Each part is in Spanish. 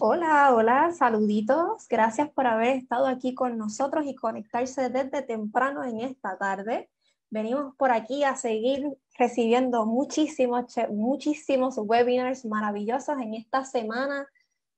Hola, hola, saluditos. Gracias por haber estado aquí con nosotros y conectarse desde temprano en esta tarde. Venimos por aquí a seguir recibiendo muchísimos, muchísimos webinars maravillosos en esta semana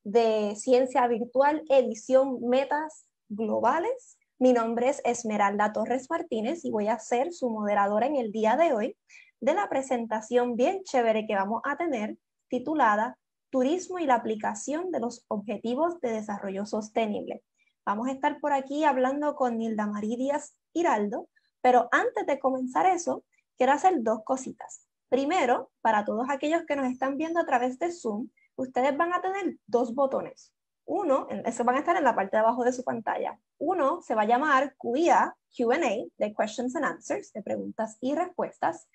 de Ciencia Virtual, edición Metas Globales. Mi nombre es Esmeralda Torres Martínez y voy a ser su moderadora en el día de hoy de la presentación bien chévere que vamos a tener titulada turismo y la aplicación de los objetivos de desarrollo sostenible. Vamos a estar por aquí hablando con Nilda María Díaz Hiraldo, pero antes de comenzar eso, quiero hacer dos cositas. Primero, para todos aquellos que nos están viendo a través de Zoom, ustedes van a tener dos botones. Uno, esos van a estar en la parte de abajo de su pantalla. Uno se va a llamar QA, QA, de Questions and Answers, de preguntas y respuestas.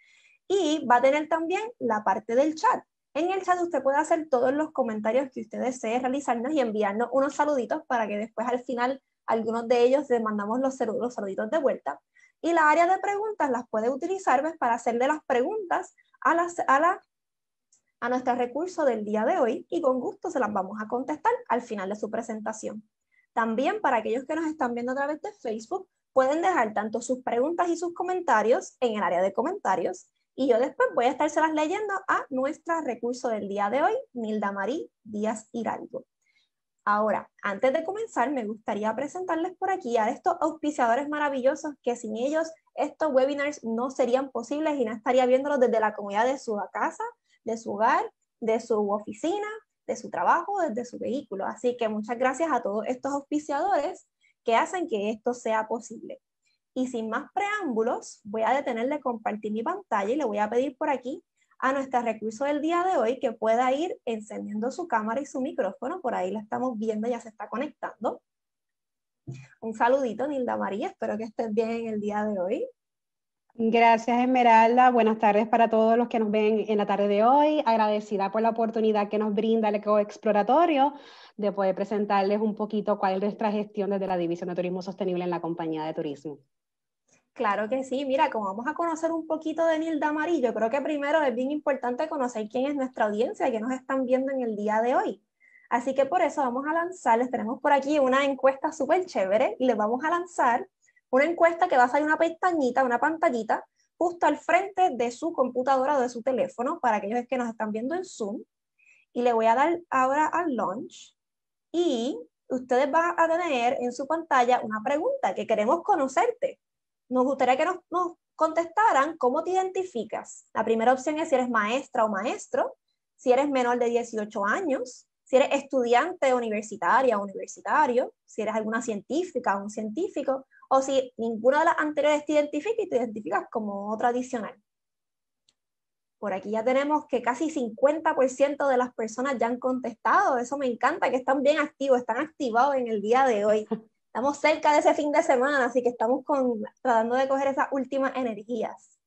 Y va a tener también la parte del chat. En el chat usted puede hacer todos los comentarios que usted desee realizarnos y enviarnos unos saluditos para que después al final algunos de ellos les mandamos los, saluditos de vuelta. Y la área de preguntas las puede utilizar pues, para hacerle las preguntas a, a nuestro recurso del día de hoy y con gusto se las vamos a contestar al final de su presentación. También para aquellos que nos están viendo a través de Facebook, pueden dejar tanto sus preguntas y sus comentarios en el área de comentarios y yo después voy a estárselas leyendo a nuestra recurso del día de hoy, Nilda Marí Díaz Hidalgo. Ahora, antes de comenzar, me gustaría presentarles por aquí a estos auspiciadores maravillosos que sin ellos estos webinars no serían posibles y no estaría viéndolos desde la comunidad de su casa, de su hogar, de su oficina, de su trabajo, desde su vehículo. Así que muchas gracias a todos estos auspiciadores que hacen que esto sea posible. Y sin más preámbulos, voy a detener de compartir mi pantalla y le voy a pedir por aquí a nuestro recurso del día de hoy que pueda ir encendiendo su cámara y su micrófono. Por ahí la estamos viendo, ya se está conectando. Un saludito, Nilda María. Espero que estés bien en el día de hoy. Gracias, Esmeralda. Buenas tardes para todos los que nos ven en la tarde de hoy. Agradecida por la oportunidad que nos brinda el Ecoexploratorio de poder presentarles un poquito cuál es nuestra gestión desde la División de Turismo Sostenible en la Compañía de Turismo. Claro que sí, mira, como vamos a conocer un poquito de Nilda Amarillo, creo que primero es bien importante conocer quién es nuestra audiencia, que nos están viendo en el día de hoy. Así que por eso vamos a lanzarles, tenemos por aquí una encuesta súper chévere y les vamos a lanzar una encuesta que va a salir una pestañita, una pantallita, justo al frente de su computadora o de su teléfono para aquellos que nos están viendo en Zoom. Y le voy a dar ahora al launch y ustedes van a tener en su pantalla una pregunta que queremos conocerte nos gustaría que nos, contestaran cómo te identificas. La primera opción es si eres maestra o maestro, si eres menor de 18 años, si eres estudiante universitaria o universitario, si eres alguna científica o un científico, o si ninguna de las anteriores te identifica y te identificas como tradicional. Por aquí ya tenemos que casi 50% de las personas ya han contestado, eso me encanta, que están bien activos, están activados en el día de hoy estamos cerca de ese fin de semana, así que estamos con, tratando de coger esas últimas energías.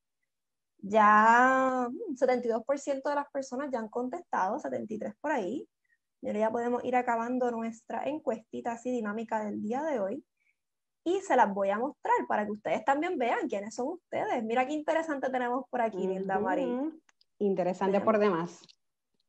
Ya 72% mm, de las personas ya han contestado, 73 por ahí. Y ya podemos ir acabando nuestra encuestita así dinámica del día de hoy. Y se las voy a mostrar para que ustedes también vean quiénes son ustedes. Mira qué interesante tenemos por aquí, Nilda Marín. Interesante por demás.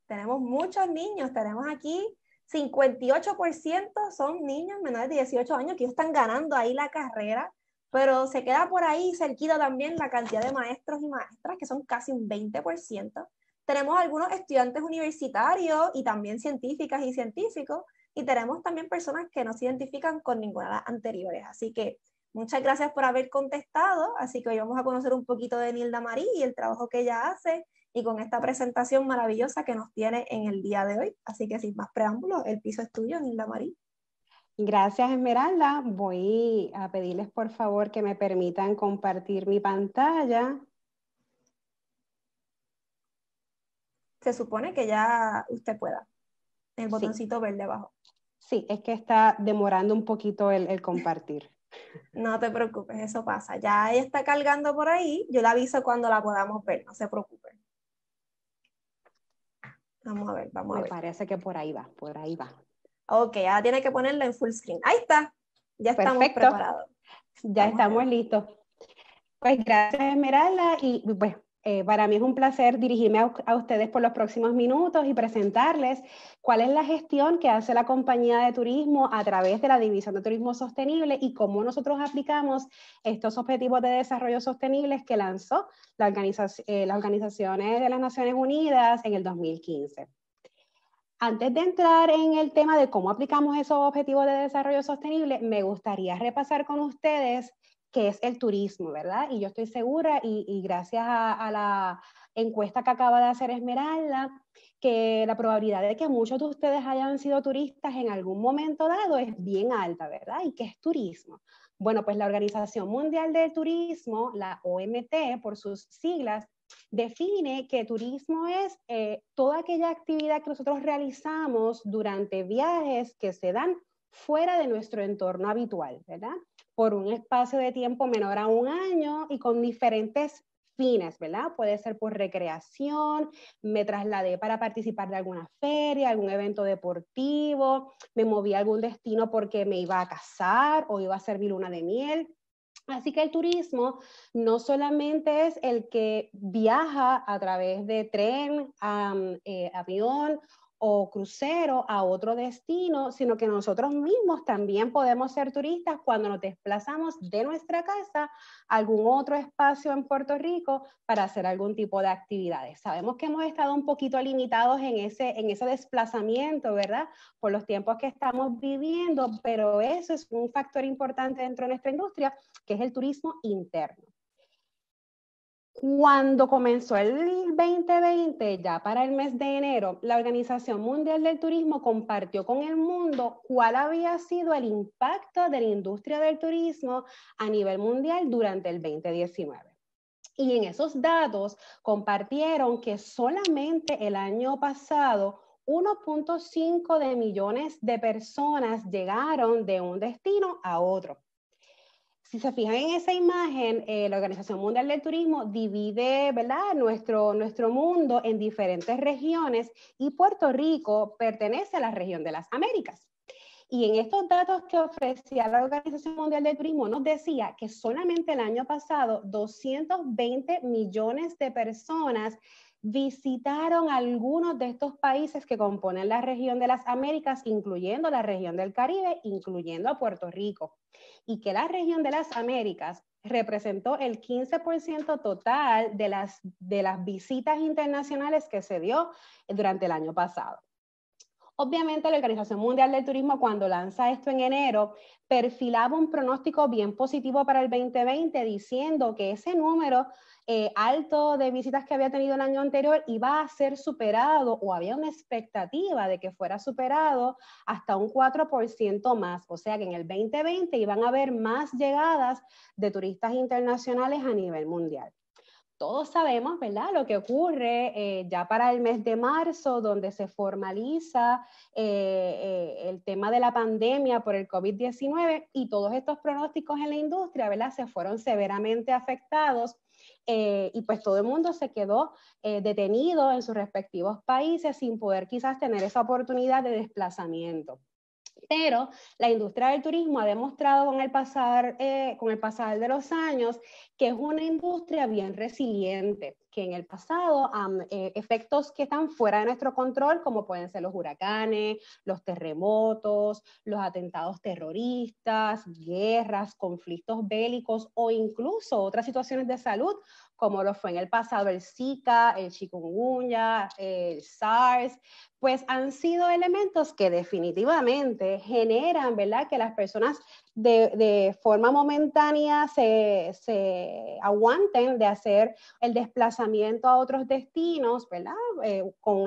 Tenemos muchos niños. Tenemos aquí 58% son niños menores de 18 años que están ganando ahí la carrera, pero se queda por ahí cerquita también la cantidad de maestros y maestras, que son casi un 20%. Tenemos algunos estudiantes universitarios y también científicas y científicos, y tenemos también personas que no se identifican con ninguna de las anteriores. Así que muchas gracias por haber contestado. Así que hoy vamos a conocer un poquito de Nilda Marí y el trabajo que ella hace y con esta presentación maravillosa que nos tiene en el día de hoy. Así que sin más preámbulos, el piso es tuyo, Nilda Marí. Gracias, Esmeralda. Voy a pedirles por favor que me permitan compartir mi pantalla. Se supone que ya usted pueda. El botoncito verde abajo. Sí, es que está demorando un poquito el, compartir. No te preocupes, eso pasa. Ya está cargando por ahí. Yo la aviso cuando la podamos ver, no se preocupen. Vamos a ver, vamos a ver. Me parece que por ahí va, por ahí va. Ok, ahora tiene que ponerla en full screen. Ahí está. Ya estamos Perfecto. preparados. Ya estamos listos. Pues gracias, Esmeralda. Y pues eh, para mí es un placer dirigirme a, ustedes por los próximos minutos y presentarles cuál es la gestión que hace la compañía de turismo a través de la División de Turismo Sostenible y cómo nosotros aplicamos estos objetivos de desarrollo sostenible que lanzó la eh, las organizaciones de las Naciones Unidas en el 2015. Antes de entrar en el tema de cómo aplicamos esos objetivos de desarrollo sostenible, me gustaría repasar con ustedes que es el turismo, ¿verdad? Y yo estoy segura, y, gracias a, la encuesta que acaba de hacer Esmeralda, que la probabilidad de que muchos de ustedes hayan sido turistas en algún momento dado es bien alta, ¿verdad? ¿Y qué es turismo? Bueno, pues la Organización Mundial del Turismo, la OMT por sus siglas, define que turismo es eh, toda aquella actividad que nosotros realizamos durante viajes que se dan fuera de nuestro entorno habitual, ¿verdad? Por un espacio de tiempo menor a un año y con diferentes fines, ¿verdad? Puede ser por recreación, me trasladé para participar de alguna feria, algún evento deportivo, me moví a algún destino porque me iba a casar o iba a servir mi luna de miel. Así que el turismo no solamente es el que viaja a través de tren, eh, avión o crucero a otro destino, sino que nosotros mismos también podemos ser turistas cuando nos desplazamos de nuestra casa a algún otro espacio en Puerto Rico para hacer algún tipo de actividades. Sabemos que hemos estado un poquito limitados en ese, en ese desplazamiento, ¿verdad? Por los tiempos que estamos viviendo, pero eso es un factor importante dentro de nuestra industria, que es el turismo interno. Cuando comenzó el 2020, ya para el mes de enero, la Organización Mundial del Turismo compartió con el mundo cuál había sido el impacto de la industria del turismo a nivel mundial durante el 2019. Y en esos datos compartieron que solamente el año pasado 1.5 de millones de personas llegaron de un destino a otro si se fijan en esa imagen, eh, la Organización Mundial del Turismo divide ¿verdad? Nuestro, nuestro mundo en diferentes regiones y Puerto Rico pertenece a la región de las Américas. Y en estos datos que ofrecía la Organización Mundial del Turismo nos decía que solamente el año pasado 220 millones de personas visitaron algunos de estos países que componen la región de las Américas, incluyendo la región del Caribe, incluyendo a Puerto Rico, y que la región de las Américas representó el 15% total de las, de las visitas internacionales que se dio durante el año pasado. Obviamente la Organización Mundial del Turismo cuando lanza esto en enero perfilaba un pronóstico bien positivo para el 2020 diciendo que ese número eh, alto de visitas que había tenido el año anterior iba a ser superado o había una expectativa de que fuera superado hasta un 4% más. O sea que en el 2020 iban a haber más llegadas de turistas internacionales a nivel mundial todos sabemos, ¿verdad?, lo que ocurre eh, ya para el mes de marzo, donde se formaliza eh, eh, el tema de la pandemia por el COVID-19 y todos estos pronósticos en la industria, ¿verdad?, se fueron severamente afectados. y pues todo el mundo se quedó detenido en sus respectivos países sin poder quizás tener esa oportunidad de desplazamiento. Pero la industria del turismo ha demostrado eh, con el pasar, de los años que es una industria bien resiliente, que en el pasado eh, efectos que están fuera de nuestro control, como pueden ser los huracanes, los terremotos, los atentados terroristas, guerras, conflictos bélicos o incluso otras situaciones de salud, como lo fue en el pasado el Zika, el chikungunya, el SARS, pues han sido elementos que definitivamente generan, ¿verdad?, que las personas de, forma momentánea se, se, aguanten de hacer el desplazamiento a otros destinos, ¿verdad?, eh, con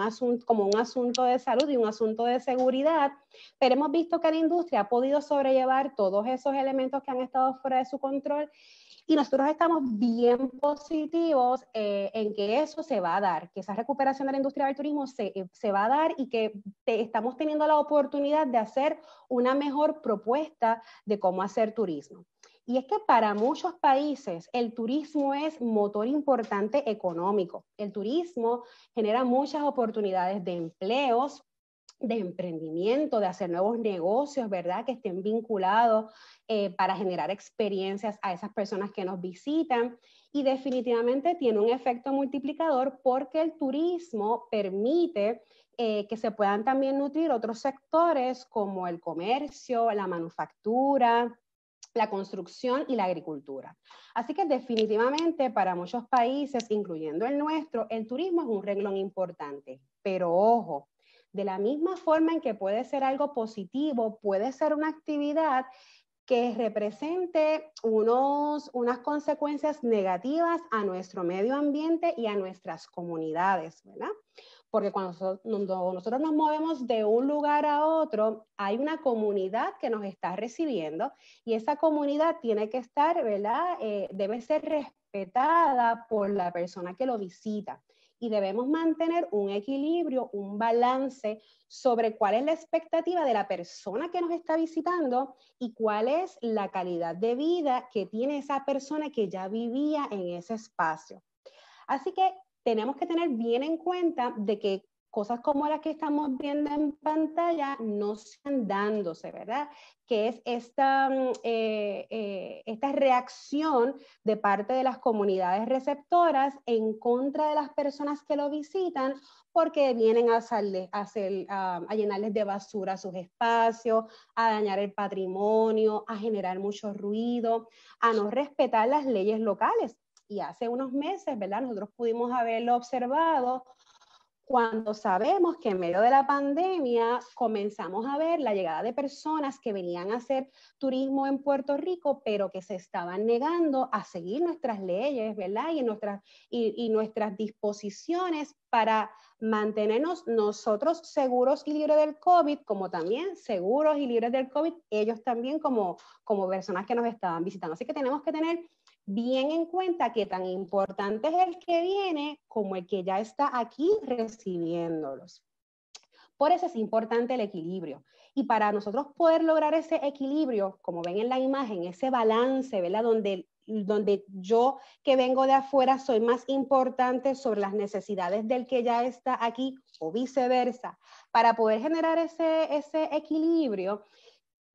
como un asunto de salud y un asunto de seguridad, pero hemos visto que la industria ha podido sobrellevar todos esos elementos que han estado fuera de su control y nosotros estamos bien positivos eh, en que eso se va a dar, que esa recuperación de la industria del turismo se, eh, se va a dar y que estamos teniendo la oportunidad de hacer una mejor propuesta de cómo hacer turismo. Y es que para muchos países el turismo es motor importante económico. El turismo genera muchas oportunidades de empleos de emprendimiento, de hacer nuevos negocios, ¿verdad? Que estén vinculados eh, para generar experiencias a esas personas que nos visitan. Y definitivamente tiene un efecto multiplicador porque el turismo permite eh, que se puedan también nutrir otros sectores como el comercio, la manufactura, la construcción y la agricultura. Así que definitivamente para muchos países, incluyendo el nuestro, el turismo es un renglón importante. Pero ojo, de la misma forma en que puede ser algo positivo, puede ser una actividad que represente unas consecuencias negativas a nuestro medio ambiente y a nuestras comunidades, ¿verdad? Porque cuando nosotros nos movemos de un lugar a otro, hay una comunidad que nos está recibiendo y esa comunidad tiene que estar, ¿verdad? Eh, debe ser respetada por la persona que lo visita y debemos mantener un equilibrio, un balance sobre cuál es la expectativa de la persona que nos está visitando y cuál es la calidad de vida que tiene esa persona que ya vivía en ese espacio. Así que tenemos que tener bien en cuenta de que cosas como las que estamos viendo en pantalla no sean dándose, ¿verdad? Que es esta, mm, eh, eh, esta reacción de parte de las comunidades receptoras en contra de las personas que lo visitan porque vienen a, a, a llenarles de basura sus espacios, a dañar el patrimonio, a generar mucho ruido, a no respetar las leyes locales. Y hace unos meses, ¿verdad? Nosotros pudimos haberlo observado cuando sabemos que en medio de la pandemia comenzamos a ver la llegada de personas que venían a hacer turismo en Puerto Rico, pero que se estaban negando a seguir nuestras leyes, ¿verdad? Y, nuestras, y, nuestras disposiciones para mantenernos nosotros seguros y libres del COVID, como también seguros y libres del COVID, ellos también como, como personas que nos estaban visitando. Así que tenemos que tener bien en cuenta que tan importante es el que viene como el que ya está aquí recibiéndolos. Por eso es importante el equilibrio. Y para nosotros poder lograr ese equilibrio, como ven en la imagen, ese balance, ¿verdad? Donde, donde yo que vengo de afuera soy más importante sobre las necesidades del que ya está aquí o viceversa. Para poder generar ese, ese equilibrio,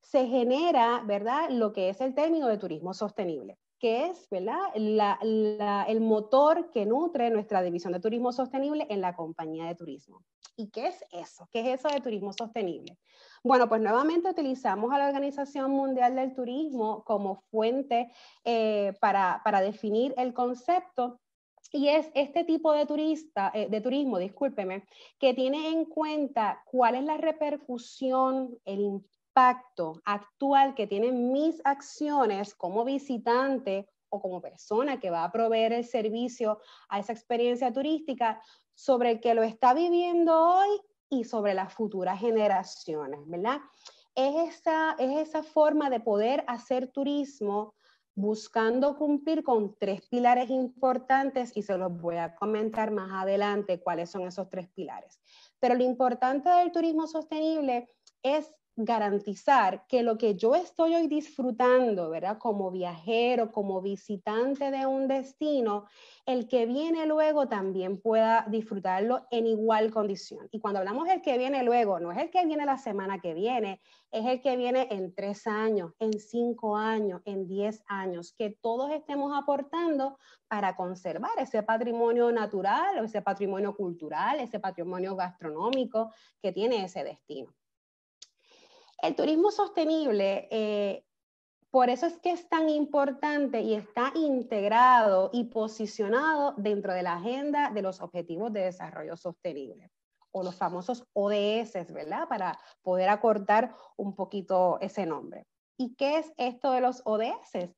se genera, ¿verdad? Lo que es el término de turismo sostenible que es el motor que nutre nuestra división de turismo sostenible en la compañía de turismo. ¿Y qué es eso? ¿Qué es eso de turismo sostenible? Bueno, pues nuevamente utilizamos a la Organización Mundial del Turismo como fuente eh, para, definir el concepto y es este tipo de turista, eh, de turismo, discúlpeme, que tiene en cuenta cuál es la repercusión, el impacto, impacto actual que tienen mis acciones como visitante o como persona que va a proveer el servicio a esa experiencia turística sobre el que lo está viviendo hoy y sobre las futuras generaciones, ¿verdad? Es esa, es esa forma de poder hacer turismo buscando cumplir con tres pilares importantes y se los voy a comentar más adelante cuáles son esos tres pilares. Pero lo importante del turismo sostenible es garantizar que lo que yo estoy hoy disfrutando, ¿verdad? Como viajero, como visitante de un destino, el que viene luego también pueda disfrutarlo en igual condición. Y cuando hablamos del que viene luego, no es el que viene la semana que viene, es el que viene en tres años, en cinco años, en diez años, que todos estemos aportando para conservar ese patrimonio natural o ese patrimonio cultural, ese patrimonio gastronómico que tiene ese destino. El turismo sostenible, eh, por eso es que es tan importante y está integrado y posicionado dentro de la agenda de los Objetivos de Desarrollo Sostenible o los famosos ODS, ¿verdad? Para poder acortar un poquito ese nombre. ¿Y qué es esto de los ODS?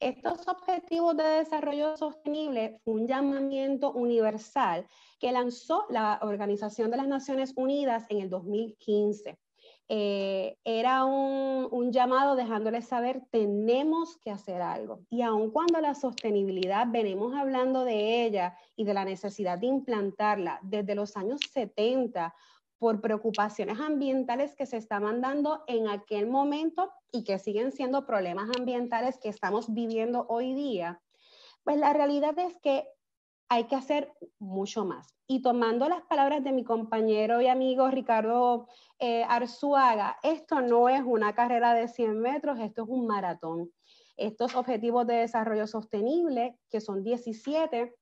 Estos Objetivos de Desarrollo Sostenible un llamamiento universal que lanzó la Organización de las Naciones Unidas en el 2015 eh, era un, un, llamado dejándoles saber, tenemos que hacer algo. Y aun cuando la sostenibilidad, venimos hablando de ella y de la necesidad de implantarla desde los años 70 por preocupaciones ambientales que se estaban dando en aquel momento y que siguen siendo problemas ambientales que estamos viviendo hoy día, pues la realidad es que hay que hacer mucho más. Y tomando las palabras de mi compañero y amigo Ricardo eh, Arzuaga, esto no es una carrera de 100 metros, esto es un maratón. Estos objetivos de desarrollo sostenible, que son 17,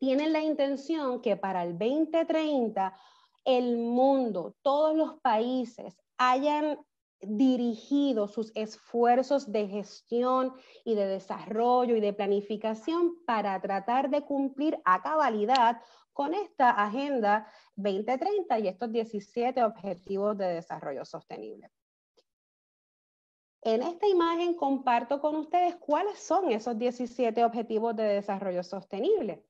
tienen la intención que para el 2030 el mundo, todos los países hayan dirigido sus esfuerzos de gestión y de desarrollo y de planificación para tratar de cumplir a cabalidad con esta Agenda 2030 y estos 17 Objetivos de Desarrollo Sostenible. En esta imagen comparto con ustedes cuáles son esos 17 Objetivos de Desarrollo Sostenible.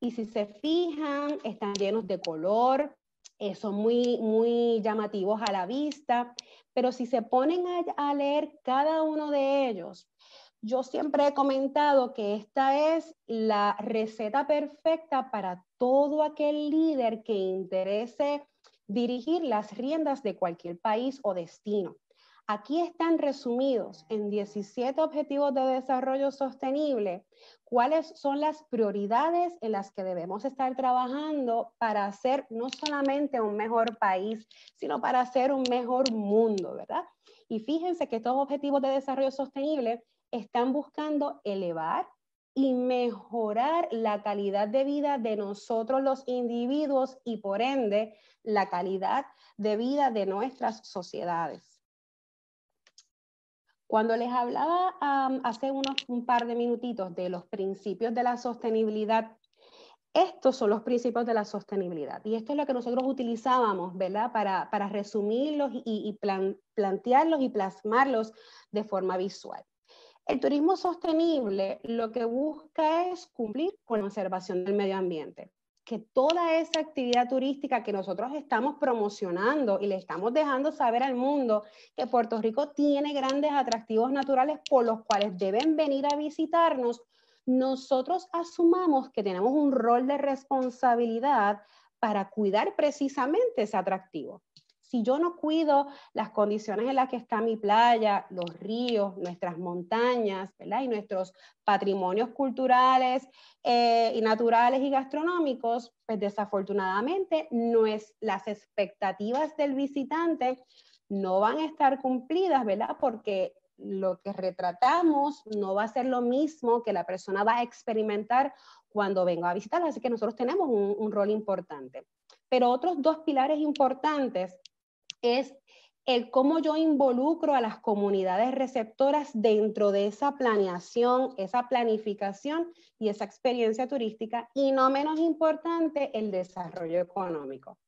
Y si se fijan, están llenos de color, eh, son muy, muy llamativos a la vista pero si se ponen a, leer cada uno de ellos, yo siempre he comentado que esta es la receta perfecta para todo aquel líder que interese dirigir las riendas de cualquier país o destino. Aquí están resumidos en 17 objetivos de desarrollo sostenible cuáles son las prioridades en las que debemos estar trabajando para hacer no solamente un mejor país, sino para hacer un mejor mundo, ¿verdad? Y fíjense que estos objetivos de desarrollo sostenible están buscando elevar y mejorar la calidad de vida de nosotros los individuos y por ende la calidad de vida de nuestras sociedades. Cuando les hablaba hace unos un par de minutitos de los principios de la sostenibilidad, estos son los principios de la sostenibilidad y esto es lo que nosotros utilizábamos, ¿verdad? Para, para resumirlos y, plantearlos y plasmarlos de forma visual. El turismo sostenible lo que busca es cumplir con la conservación del medio ambiente que toda esa actividad turística que nosotros estamos promocionando y le estamos dejando saber al mundo que Puerto Rico tiene grandes atractivos naturales por los cuales deben venir a visitarnos, nosotros asumamos que tenemos un rol de responsabilidad para cuidar precisamente ese atractivo si yo no cuido las condiciones en las que está mi playa, los ríos, nuestras montañas, ¿verdad? Y nuestros patrimonios culturales eh, y naturales y gastronómicos, pues desafortunadamente no es, las expectativas del visitante no van a estar cumplidas, ¿verdad? Porque lo que retratamos no va a ser lo mismo que la persona va a experimentar cuando venga a visitar, así que nosotros tenemos un, un rol importante. Pero otros dos pilares importantes es el cómo yo involucro a las comunidades receptoras dentro de esa planeación, esa planificación y esa experiencia turística y no menos importante, el desarrollo económico.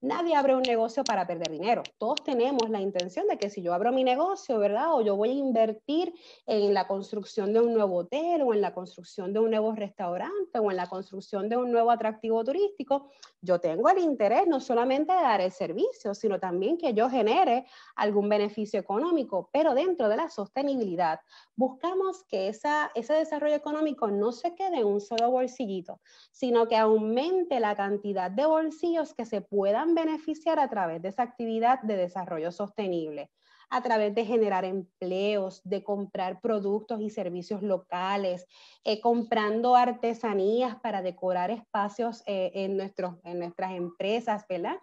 Nadie abre un negocio para perder dinero. Todos tenemos la intención de que si yo abro mi negocio, ¿verdad? O yo voy a invertir en la construcción de un nuevo hotel o en la construcción de un nuevo restaurante o en la construcción de un nuevo atractivo turístico, yo tengo el interés no solamente de dar el servicio, sino también que yo genere algún beneficio económico, pero dentro de la sostenibilidad buscamos que esa, ese desarrollo económico no se quede en un solo bolsillito, sino que aumente la cantidad de bolsillos que se puedan beneficiar a través de esa actividad de desarrollo sostenible, a través de generar empleos, de comprar productos y servicios locales, eh, comprando artesanías para decorar espacios eh, en, nuestros, en nuestras empresas, ¿verdad?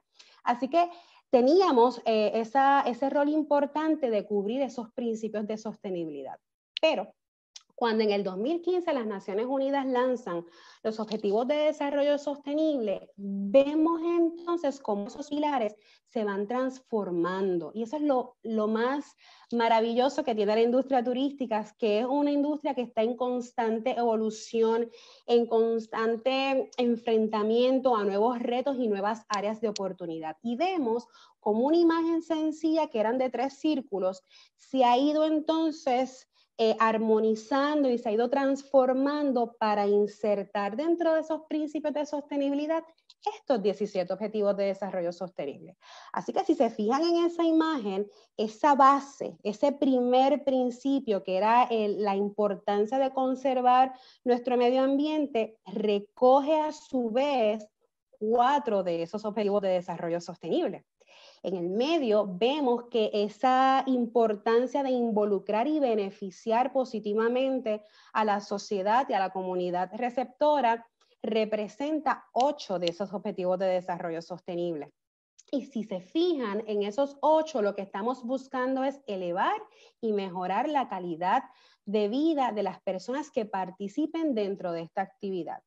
Así que teníamos eh, ese rol importante de cubrir esos principios de sostenibilidad. Pero cuando en el 2015 las Naciones Unidas lanzan los Objetivos de Desarrollo Sostenible, vemos entonces cómo esos pilares se van transformando. Y eso es lo, lo más maravilloso que tiene la industria turística, que es una industria que está en constante evolución, en constante enfrentamiento a nuevos retos y nuevas áreas de oportunidad. Y vemos como una imagen sencilla que eran de tres círculos, se ha ido entonces eh, armonizando y se ha ido transformando para insertar dentro de esos principios de sostenibilidad estos 17 objetivos de desarrollo sostenible. Así que si se fijan en esa imagen, esa base, ese primer principio que era la importancia de conservar nuestro medio ambiente, recoge a su vez cuatro de esos objetivos de desarrollo sostenible. En el medio vemos que esa importancia de involucrar y beneficiar positivamente a la sociedad y a la comunidad receptora representa ocho de esos objetivos de desarrollo sostenible. Y si se fijan en esos ocho, lo que estamos buscando es elevar y mejorar la calidad de vida de las personas que participen dentro de esta actividad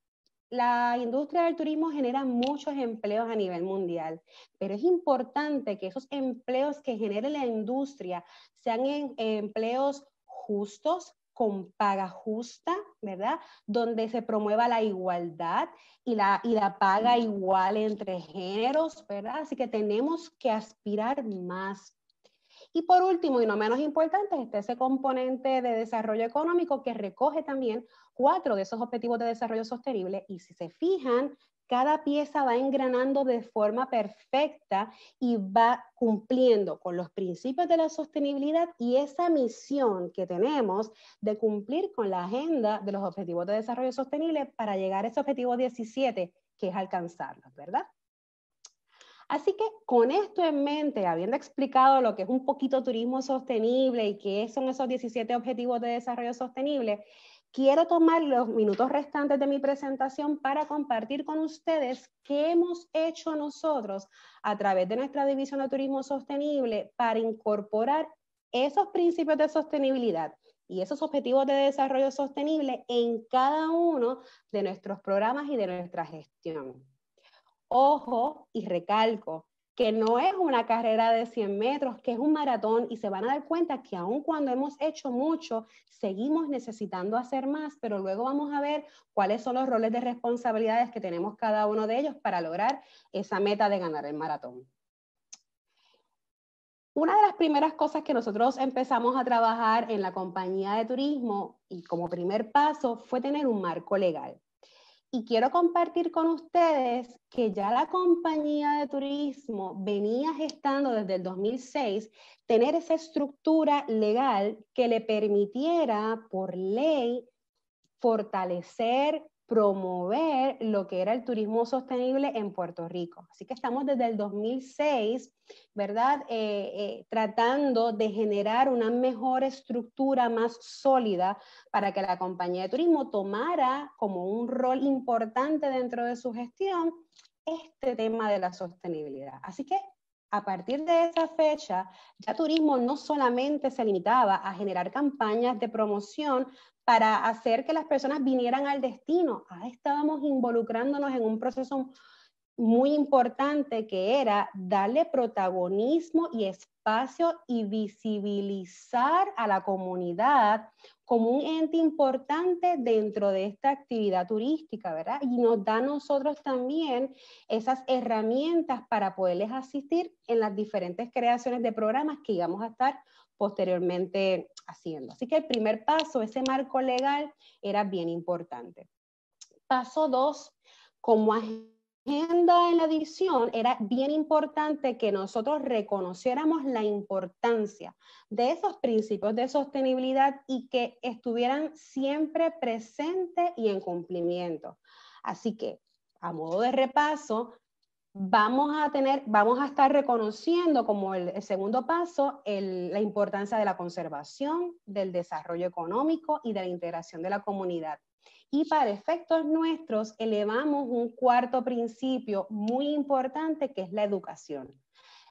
la industria del turismo genera muchos empleos a nivel mundial, pero es importante que esos empleos que genere la industria sean empleos justos, con paga justa, ¿verdad? Donde se promueva la igualdad y la, y la paga igual entre géneros, ¿verdad? Así que tenemos que aspirar más y por último, y no menos importante, está ese componente de desarrollo económico que recoge también cuatro de esos objetivos de desarrollo sostenible. Y si se fijan, cada pieza va engranando de forma perfecta y va cumpliendo con los principios de la sostenibilidad y esa misión que tenemos de cumplir con la agenda de los objetivos de desarrollo sostenible para llegar a ese objetivo 17, que es alcanzarlos, ¿verdad? Así que con esto en mente, habiendo explicado lo que es un poquito turismo sostenible y qué son esos 17 objetivos de desarrollo sostenible, quiero tomar los minutos restantes de mi presentación para compartir con ustedes qué hemos hecho nosotros a través de nuestra división de turismo sostenible para incorporar esos principios de sostenibilidad y esos objetivos de desarrollo sostenible en cada uno de nuestros programas y de nuestra gestión. Ojo y recalco que no es una carrera de 100 metros, que es un maratón y se van a dar cuenta que aun cuando hemos hecho mucho, seguimos necesitando hacer más, pero luego vamos a ver cuáles son los roles de responsabilidades que tenemos cada uno de ellos para lograr esa meta de ganar el maratón. Una de las primeras cosas que nosotros empezamos a trabajar en la compañía de turismo y como primer paso fue tener un marco legal. Y quiero compartir con ustedes que ya la compañía de turismo venía gestando desde el 2006 tener esa estructura legal que le permitiera por ley fortalecer, promover lo que era el turismo sostenible en Puerto Rico. Así que estamos desde el 2006, ¿verdad? Eh, eh, tratando de generar una mejor estructura más sólida para que la compañía de turismo tomara como un rol importante dentro de su gestión este tema de la sostenibilidad. Así que a partir de esa fecha, ya turismo no solamente se limitaba a generar campañas de promoción para hacer que las personas vinieran al destino. Ah, estábamos involucrándonos en un proceso muy importante que era darle protagonismo y espacio y visibilizar a la comunidad como un ente importante dentro de esta actividad turística, ¿verdad? Y nos da a nosotros también esas herramientas para poderles asistir en las diferentes creaciones de programas que íbamos a estar posteriormente haciendo. Así que el primer paso, ese marco legal, era bien importante. Paso dos, como agenda en la división, era bien importante que nosotros reconociéramos la importancia de esos principios de sostenibilidad y que estuvieran siempre presentes y en cumplimiento. Así que, a modo de repaso, vamos a estar reconociendo como el, segundo paso la importancia de la conservación, del desarrollo económico y de la integración de la comunidad. Y para efectos nuestros elevamos un cuarto principio muy importante que es la educación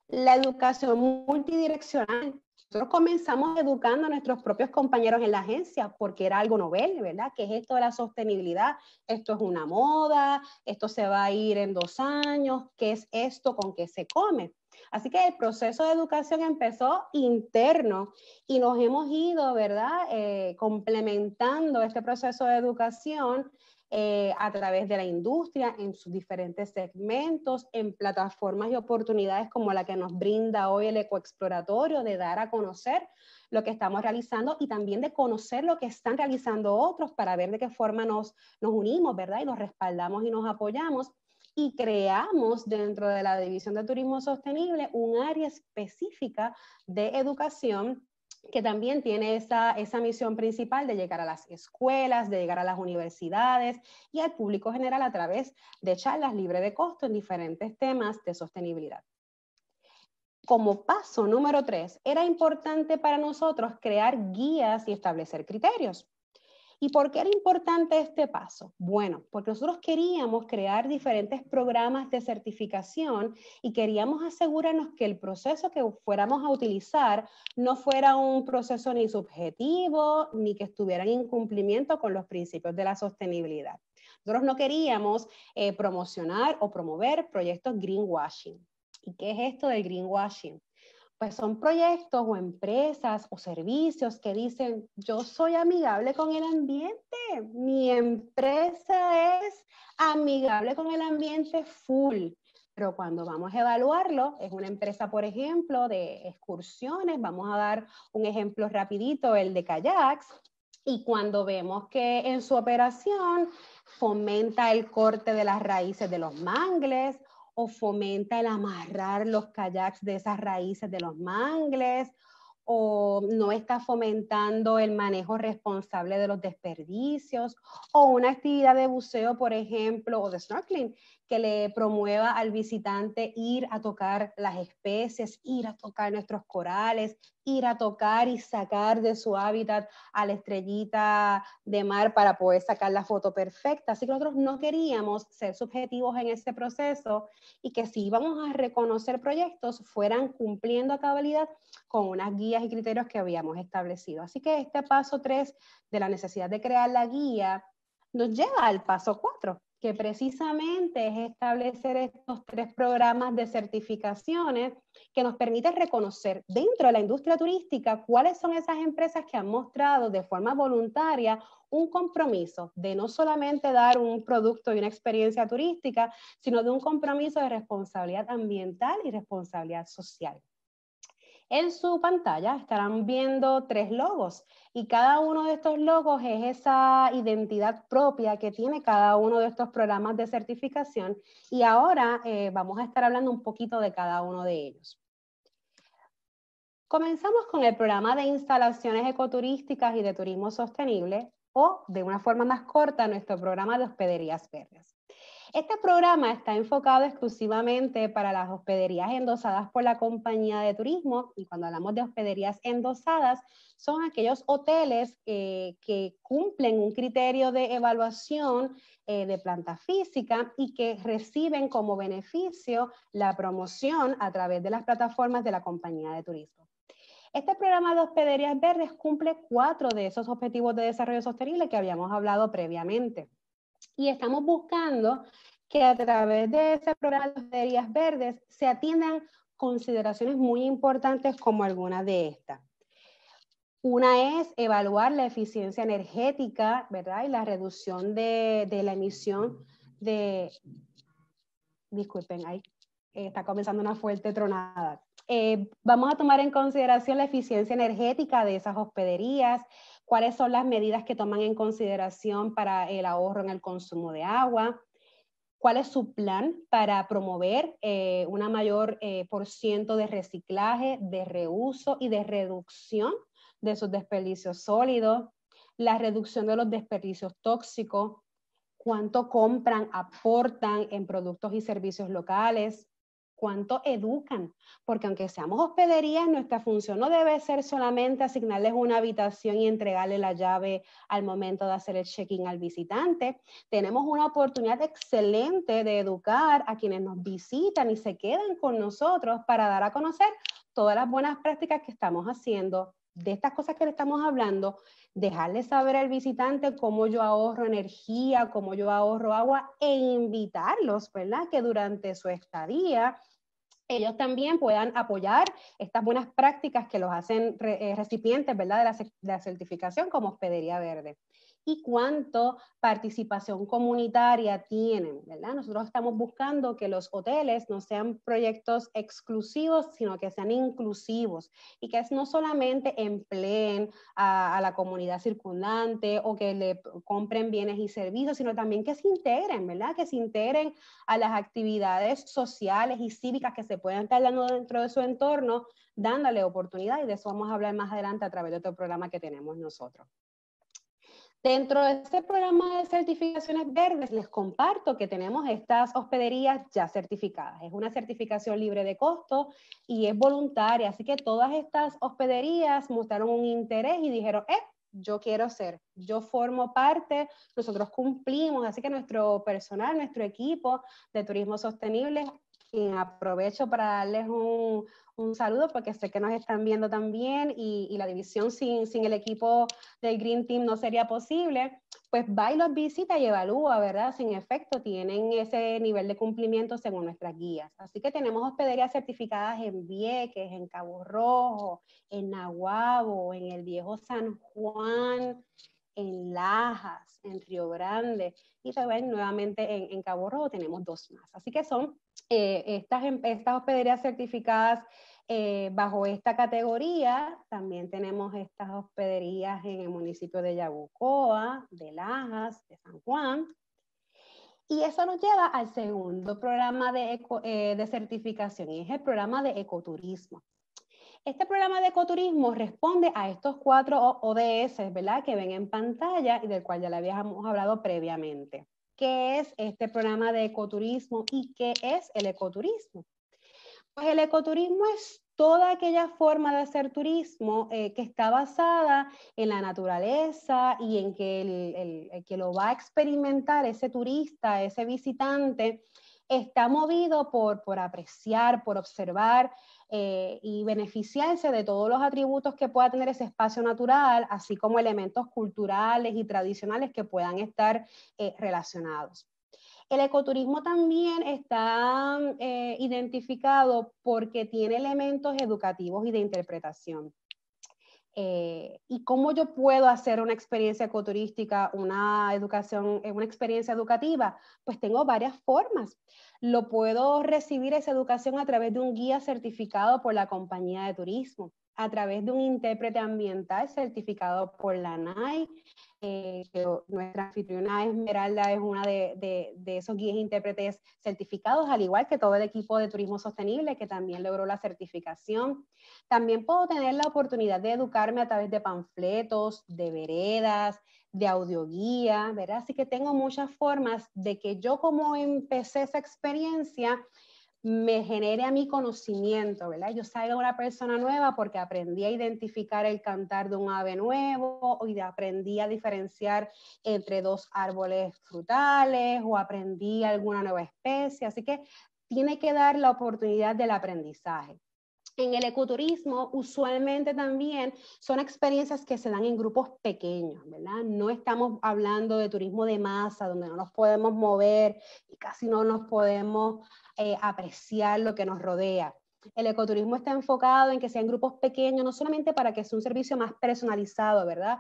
la educación multidireccional. Nosotros comenzamos educando a nuestros propios compañeros en la agencia porque era algo novel, ¿verdad? ¿Qué es esto de la sostenibilidad? Esto es una moda, esto se va a ir en dos años, ¿qué es esto con qué se come? Así que el proceso de educación empezó interno y nos hemos ido, ¿verdad? Eh, complementando este proceso de educación eh, a través de la industria, en sus diferentes segmentos, en plataformas y oportunidades como la que nos brinda hoy el ecoexploratorio, de dar a conocer lo que estamos realizando y también de conocer lo que están realizando otros para ver de qué forma nos, nos unimos, ¿verdad? Y nos respaldamos y nos apoyamos y creamos dentro de la División de Turismo Sostenible un área específica de educación que también tiene esa, misión principal de llegar a las escuelas, de llegar a las universidades y al público general a través de charlas libres de costo en diferentes temas de sostenibilidad. Como paso número tres, era importante para nosotros crear guías y establecer criterios. ¿Y por qué era importante este paso? Bueno, porque nosotros queríamos crear diferentes programas de certificación y queríamos asegurarnos que el proceso que fuéramos a utilizar no fuera un proceso ni subjetivo, ni que estuviera en incumplimiento con los principios de la sostenibilidad. Nosotros no queríamos eh, promocionar o promover proyectos greenwashing. ¿Y qué es esto del greenwashing? pues son proyectos o empresas o servicios que dicen, yo soy amigable con el ambiente, mi empresa es amigable con el ambiente full. Pero cuando vamos a evaluarlo, es una empresa, por ejemplo, de excursiones, vamos a dar un ejemplo rapidito, el de kayaks, y cuando vemos que en su operación fomenta el corte de las raíces de los mangles o fomenta el amarrar los kayaks de esas raíces de los mangles o no está fomentando el manejo responsable de los desperdicios, o una actividad de buceo, por ejemplo, o de snorkeling, que le promueva al visitante ir a tocar las especies, ir a tocar nuestros corales, ir a tocar y sacar de su hábitat a la estrellita de mar para poder sacar la foto perfecta. Así que nosotros no queríamos ser subjetivos en ese proceso y que si íbamos a reconocer proyectos fueran cumpliendo a cabalidad con unas guías y criterios que habíamos establecido. Así que este paso 3 de la necesidad de crear la guía nos lleva al paso 4, que precisamente es establecer estos tres programas de certificaciones que nos permiten reconocer dentro de la industria turística cuáles son esas empresas que han mostrado de forma voluntaria un compromiso de no solamente dar un producto y una experiencia turística, sino de un compromiso de responsabilidad ambiental y responsabilidad social. En su pantalla estarán viendo tres logos y cada uno de estos logos es esa identidad propia que tiene cada uno de estos programas de certificación y ahora eh, vamos a estar hablando un poquito de cada uno de ellos. Comenzamos con el programa de instalaciones ecoturísticas y de turismo sostenible o de una forma más corta nuestro programa de hospederías verdes. Este programa está enfocado exclusivamente para las hospederías endosadas por la compañía de turismo y cuando hablamos de hospederías endosadas son aquellos hoteles eh, que cumplen un criterio de evaluación eh, de planta física y que reciben como beneficio la promoción a través de las plataformas de la compañía de turismo. Este programa de hospederías verdes cumple cuatro de esos objetivos de desarrollo sostenible que habíamos hablado previamente. Y estamos buscando que a través de ese programa de hospederías verdes se atiendan consideraciones muy importantes como algunas de estas. Una es evaluar la eficiencia energética, ¿verdad? Y la reducción de, de la emisión de... Disculpen, ahí está comenzando una fuerte tronada. Eh, vamos a tomar en consideración la eficiencia energética de esas hospederías, cuáles son las medidas que toman en consideración para el ahorro en el consumo de agua, cuál es su plan para promover un eh, una mayor eh, por ciento de reciclaje, de reuso y de reducción de sus desperdicios sólidos, la reducción de los desperdicios tóxicos, cuánto compran, aportan en productos y servicios locales, cuánto educan, porque aunque seamos hospederías, nuestra función no debe ser solamente asignarles una habitación y entregarle la llave al momento de hacer el check-in al visitante. Tenemos una oportunidad excelente de educar a quienes nos visitan y se quedan con nosotros para dar a conocer todas las buenas prácticas que estamos haciendo de estas cosas que le estamos hablando, dejarle saber al visitante cómo yo ahorro energía, cómo yo ahorro agua e invitarlos, ¿verdad? Que durante su estadía ellos también puedan apoyar estas buenas prácticas que los hacen eh, recipientes, ¿verdad? de la certificación como hospedería verde y cuánto participación comunitaria tienen, ¿verdad? Nosotros estamos buscando que los hoteles no sean proyectos exclusivos, sino que sean inclusivos y que no solamente empleen a, la comunidad circundante o que le compren bienes y servicios, sino también que se integren, ¿verdad? Que se integren a las actividades sociales y cívicas que se puedan estar dando dentro de su entorno, dándole oportunidad y de eso vamos a hablar más adelante a través de otro programa que tenemos nosotros. Dentro de este programa de certificaciones verdes, les comparto que tenemos estas hospederías ya certificadas. Es una certificación libre de costo y es voluntaria, así que todas estas hospederías mostraron un interés y dijeron, eh, yo quiero ser, yo formo parte, nosotros cumplimos, así que nuestro personal, nuestro equipo de turismo sostenible, aprovecho para darles un, un saludo porque sé que nos están viendo también y, la división sin, sin, el equipo del Green Team no sería posible, pues va y los visita y evalúa, ¿verdad? Sin efecto tienen ese nivel de cumplimiento según nuestras guías. Así que tenemos hospederías certificadas en Vieques, en Cabo Rojo, en Nahuabo, en el Viejo San Juan, en Lajas, en Río Grande y también nuevamente en, en Cabo Rojo tenemos dos más. Así que son eh, estas, estas hospederías certificadas eh, bajo esta categoría también tenemos estas hospederías en el municipio de Yabucoa, de Lajas, de San Juan. Y eso nos lleva al segundo programa de, eh, certificación y es el programa de ecoturismo. Este programa de ecoturismo responde a estos cuatro ODS, ¿verdad? Que ven en pantalla y del cual ya le habíamos hablado previamente. ¿Qué es este programa de ecoturismo y qué es el ecoturismo? Pues el ecoturismo es toda aquella forma de hacer turismo eh, que está basada en la naturaleza y en que el, que lo va a experimentar ese turista, ese visitante, está movido por, apreciar, por observar eh, y beneficiarse de todos los atributos que pueda tener ese espacio natural, así como elementos culturales y tradicionales que puedan estar eh, relacionados. El ecoturismo también está eh, identificado porque tiene elementos educativos y de interpretación. Eh, y cómo yo puedo hacer una experiencia ecoturística, una educación, eh, una experiencia educativa, pues tengo varias formas. Lo puedo recibir esa educación a través de un guía certificado por la compañía de turismo, a través de un intérprete ambiental certificado por la NAI, eh, nuestra anfitriona Esmeralda es una de, esos guías e intérpretes certificados, al igual que todo el equipo de turismo sostenible que también logró la certificación. También puedo tener la oportunidad de educarme a través de panfletos, de veredas, de audioguía, ¿verdad? Así que tengo muchas formas de que yo como empecé esa experiencia, me genere a mi conocimiento, ¿verdad? Yo salga una persona nueva porque aprendí a identificar el cantar de un ave nuevo o aprendí a diferenciar entre dos árboles frutales o aprendí alguna nueva especie. Así que tiene que dar la oportunidad del aprendizaje. En el ecoturismo, usualmente también son experiencias que se dan en grupos pequeños, ¿verdad? No estamos hablando de turismo de masa, donde no nos podemos mover y casi no nos podemos eh, apreciar lo que nos rodea. El ecoturismo está enfocado en que sean grupos pequeños, no solamente para que sea un servicio más personalizado, ¿verdad?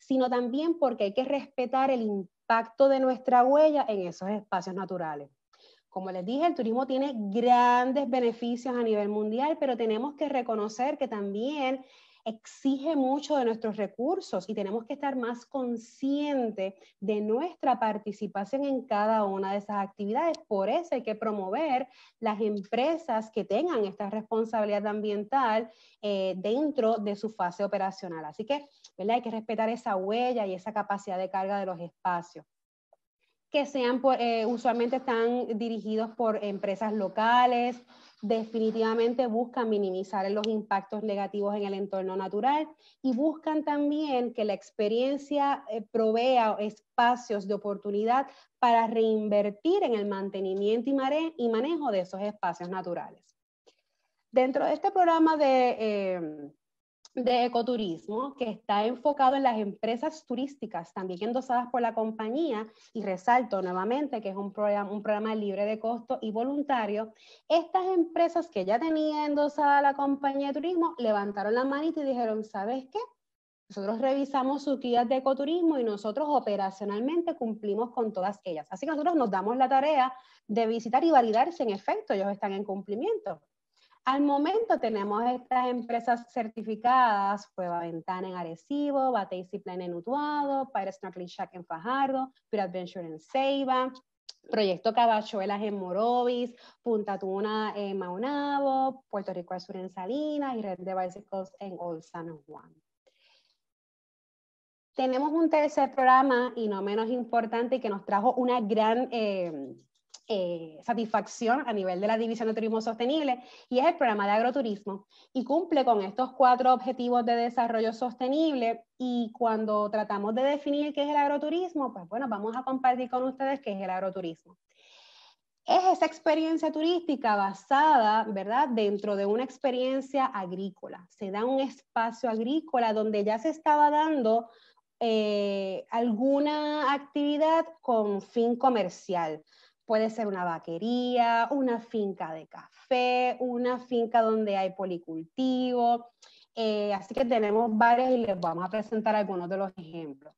Sino también porque hay que respetar el impacto de nuestra huella en esos espacios naturales. Como les dije, el turismo tiene grandes beneficios a nivel mundial, pero tenemos que reconocer que también exige mucho de nuestros recursos y tenemos que estar más conscientes de nuestra participación en cada una de esas actividades. Por eso hay que promover las empresas que tengan esta responsabilidad ambiental eh, dentro de su fase operacional. Así que hay que respetar esa huella y esa capacidad de carga de los espacios que sean pues, eh, usualmente están dirigidos por empresas locales, definitivamente buscan minimizar los impactos negativos en el entorno natural y buscan también que la experiencia eh, provea espacios de oportunidad para reinvertir en el mantenimiento y, y manejo de esos espacios naturales. Dentro de este programa de... Eh, de ecoturismo que está enfocado en las empresas turísticas, también endosadas por la compañía, y resalto nuevamente que es un programa, libre de costo y voluntario, estas empresas que ya tenían endosada la compañía de turismo levantaron la manita y dijeron, ¿sabes qué? Nosotros revisamos sus guías de ecoturismo y nosotros operacionalmente cumplimos con todas ellas. Así que nosotros nos damos la tarea de visitar y validar si en efecto ellos están en cumplimiento. Al momento tenemos estas empresas certificadas, Cueva Ventana en Arecibo, Batey Plan en Utuado, Pirate Snorkeling Shack en Fajardo, Pirate Adventure en Ceiba, Proyecto Cabachuelas en Morovis, Punta Tuna en Maunabo, Puerto Rico al Sur en Salinas y Red de Bicycles en Old San Juan. Tenemos un tercer programa y no menos importante que nos trajo una gran eh, eh, satisfacción a nivel de la División de Turismo Sostenible y es el programa de agroturismo y cumple con estos cuatro objetivos de desarrollo sostenible y cuando tratamos de definir qué es el agroturismo, pues bueno, vamos a compartir con ustedes qué es el agroturismo. Es esa experiencia turística basada, ¿verdad?, dentro de una experiencia agrícola. Se da un espacio agrícola donde ya se estaba dando eh, alguna actividad con fin comercial Puede ser una vaquería, una finca de café, una finca donde hay policultivo. Eh, así que tenemos varios y les vamos a presentar algunos de los ejemplos.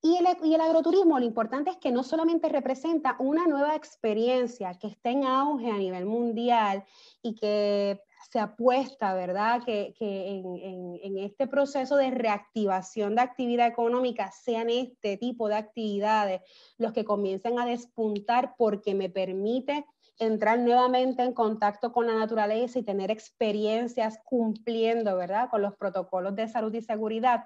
Y el, y el, agroturismo, lo importante es que no solamente representa una nueva experiencia que está en auge a nivel mundial y que se apuesta, ¿verdad?, que, que en, en, en, este proceso de reactivación de actividad económica sean este tipo de actividades los que comiencen a despuntar porque me permite entrar nuevamente en contacto con la naturaleza y tener experiencias cumpliendo, ¿verdad?, con los protocolos de salud y seguridad.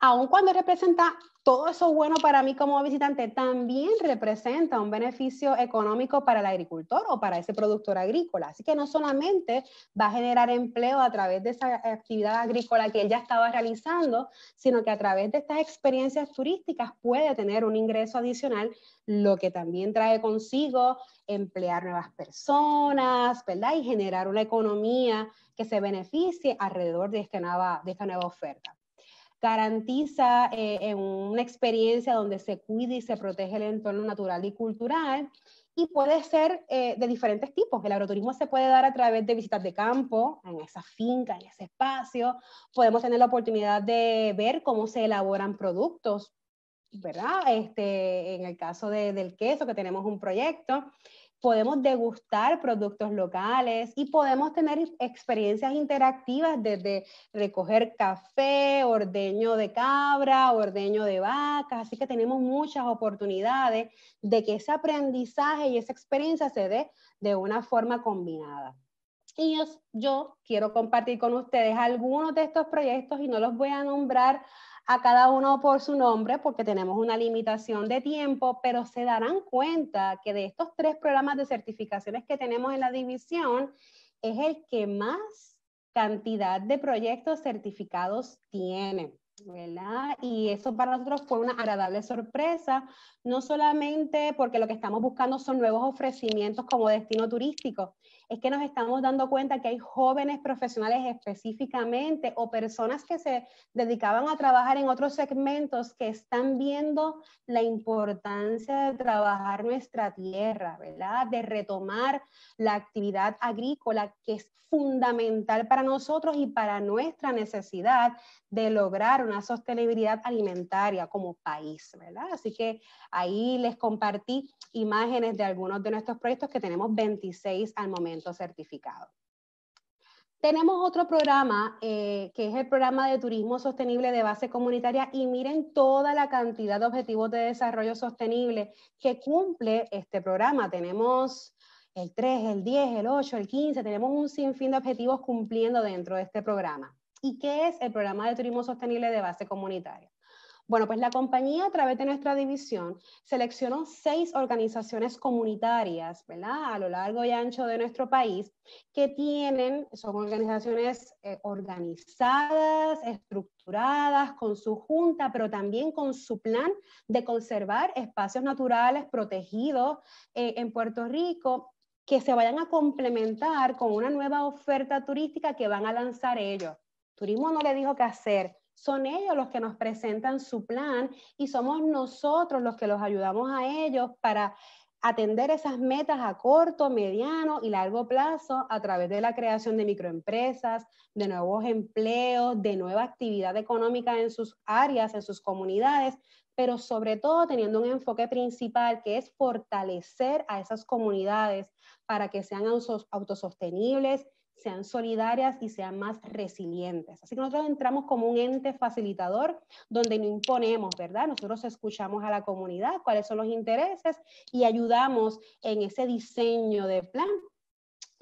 Aun cuando representa todo eso bueno para mí como visitante también representa un beneficio económico para el agricultor o para ese productor agrícola. Así que no solamente va a generar empleo a través de esa actividad agrícola que él ya estaba realizando, sino que a través de estas experiencias turísticas puede tener un ingreso adicional, lo que también trae consigo emplear nuevas personas, ¿verdad? Y generar una economía que se beneficie alrededor de esta nueva, de esta nueva oferta garantiza eh, una experiencia donde se cuida y se protege el entorno natural y cultural. Y puede ser eh, de diferentes tipos. El agroturismo se puede dar a través de visitas de campo, en esa finca, en ese espacio. Podemos tener la oportunidad de ver cómo se elaboran productos, ¿verdad? Este, en el caso de, del queso, que tenemos un proyecto podemos degustar productos locales y podemos tener experiencias interactivas desde recoger café, ordeño de cabra, ordeño de vaca, así que tenemos muchas oportunidades de que ese aprendizaje y esa experiencia se dé de una forma combinada. Y yo, yo quiero compartir con ustedes algunos de estos proyectos y no los voy a nombrar a cada uno por su nombre porque tenemos una limitación de tiempo, pero se darán cuenta que de estos tres programas de certificaciones que tenemos en la división, es el que más cantidad de proyectos certificados tiene. ¿verdad? Y eso para nosotros fue una agradable sorpresa, no solamente porque lo que estamos buscando son nuevos ofrecimientos como destino turístico, es que nos estamos dando cuenta que hay jóvenes profesionales específicamente o personas que se dedicaban a trabajar en otros segmentos que están viendo la importancia de trabajar nuestra tierra, ¿verdad? De retomar la actividad agrícola que es fundamental para nosotros y para nuestra necesidad de lograr una sostenibilidad alimentaria como país, ¿verdad? Así que ahí les compartí imágenes de algunos de nuestros proyectos que tenemos 26 al momento certificado. Tenemos otro programa, eh, que es el programa de turismo sostenible de base comunitaria, y miren toda la cantidad de objetivos de desarrollo sostenible que cumple este programa. Tenemos el 3, el 10, el 8, el 15, tenemos un sinfín de objetivos cumpliendo dentro de este programa. ¿Y qué es el programa de turismo sostenible de base comunitaria? Bueno, pues la compañía a través de nuestra división seleccionó seis organizaciones comunitarias, ¿verdad? A lo largo y ancho de nuestro país, que tienen, son organizaciones eh, organizadas, estructuradas, con su junta, pero también con su plan de conservar espacios naturales protegidos eh, en Puerto Rico que se vayan a complementar con una nueva oferta turística que van a lanzar ellos. Turismo no le dijo qué hacer, son ellos los que nos presentan su plan y somos nosotros los que los ayudamos a ellos para atender esas metas a corto, mediano y largo plazo a través de la creación de microempresas, de nuevos empleos, de nueva actividad económica en sus áreas, en sus comunidades, pero sobre todo teniendo un enfoque principal que es fortalecer a esas comunidades para que sean autosostenibles sean solidarias y sean más resilientes. Así que nosotros entramos como un ente facilitador donde no imponemos, ¿verdad? Nosotros escuchamos a la comunidad cuáles son los intereses y ayudamos en ese diseño de plan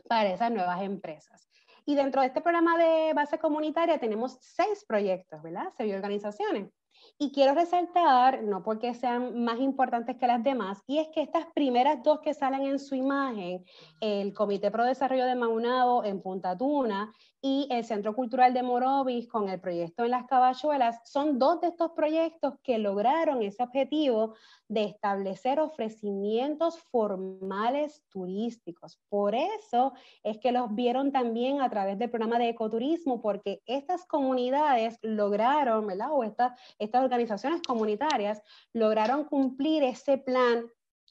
para esas nuevas empresas. Y dentro de este programa de base comunitaria tenemos seis proyectos, ¿verdad? Seis organizaciones. Y quiero resaltar, no porque sean más importantes que las demás, y es que estas primeras dos que salen en su imagen, el Comité Pro Desarrollo de Maunabo en Punta Tuna y el Centro Cultural de Morovis con el proyecto en las Caballuelas, son dos de estos proyectos que lograron ese objetivo de establecer ofrecimientos formales turísticos. Por eso es que los vieron también a través del programa de ecoturismo, porque estas comunidades lograron, ¿verdad? O estas organizaciones comunitarias lograron cumplir ese plan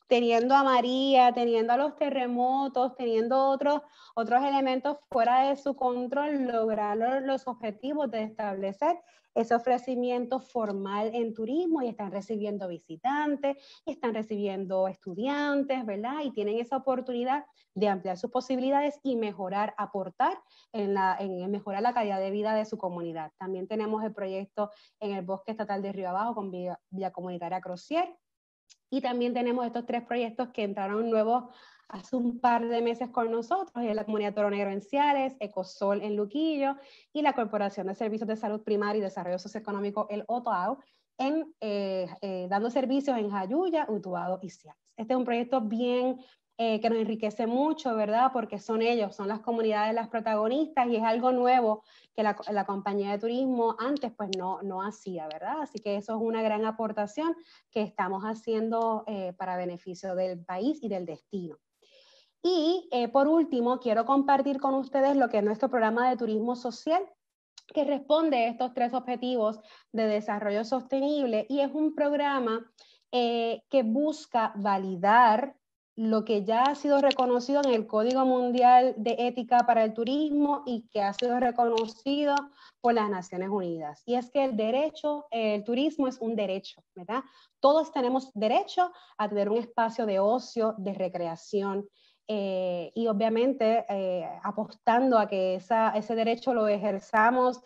teniendo a María, teniendo a los terremotos, teniendo otros, otros elementos fuera de su control, lograr los objetivos de establecer ese ofrecimiento formal en turismo y están recibiendo visitantes, están recibiendo estudiantes, ¿verdad? Y tienen esa oportunidad de ampliar sus posibilidades y mejorar, aportar en, la, en mejorar la calidad de vida de su comunidad. También tenemos el proyecto en el Bosque Estatal de Río Abajo con Vía, Comunitaria Crocier, y también tenemos estos tres proyectos que entraron nuevos hace un par de meses con nosotros, es la Comunidad Toro Negro en Ciales, Ecosol en Luquillo y la Corporación de Servicios de Salud Primaria y Desarrollo Socioeconómico, el OTOAU, en, eh, eh, dando servicios en Jayuya, Utuado y Ciales. Este es un proyecto bien eh, que nos enriquece mucho, ¿verdad? Porque son ellos, son las comunidades las protagonistas y es algo nuevo que la, compañía de turismo antes pues no, no hacía, ¿verdad? Así que eso es una gran aportación que estamos haciendo eh, para beneficio del país y del destino. Y eh, por último, quiero compartir con ustedes lo que es nuestro programa de turismo social que responde a estos tres objetivos de desarrollo sostenible y es un programa que busca validar lo que ya ha sido reconocido en el Código Mundial de Ética para el Turismo y que ha sido reconocido por las Naciones Unidas. Y es que el derecho, el turismo es un derecho, ¿verdad? Todos tenemos derecho a tener un espacio de ocio, de recreación. Eh, y obviamente eh, apostando a que esa, ese derecho lo ejerzamos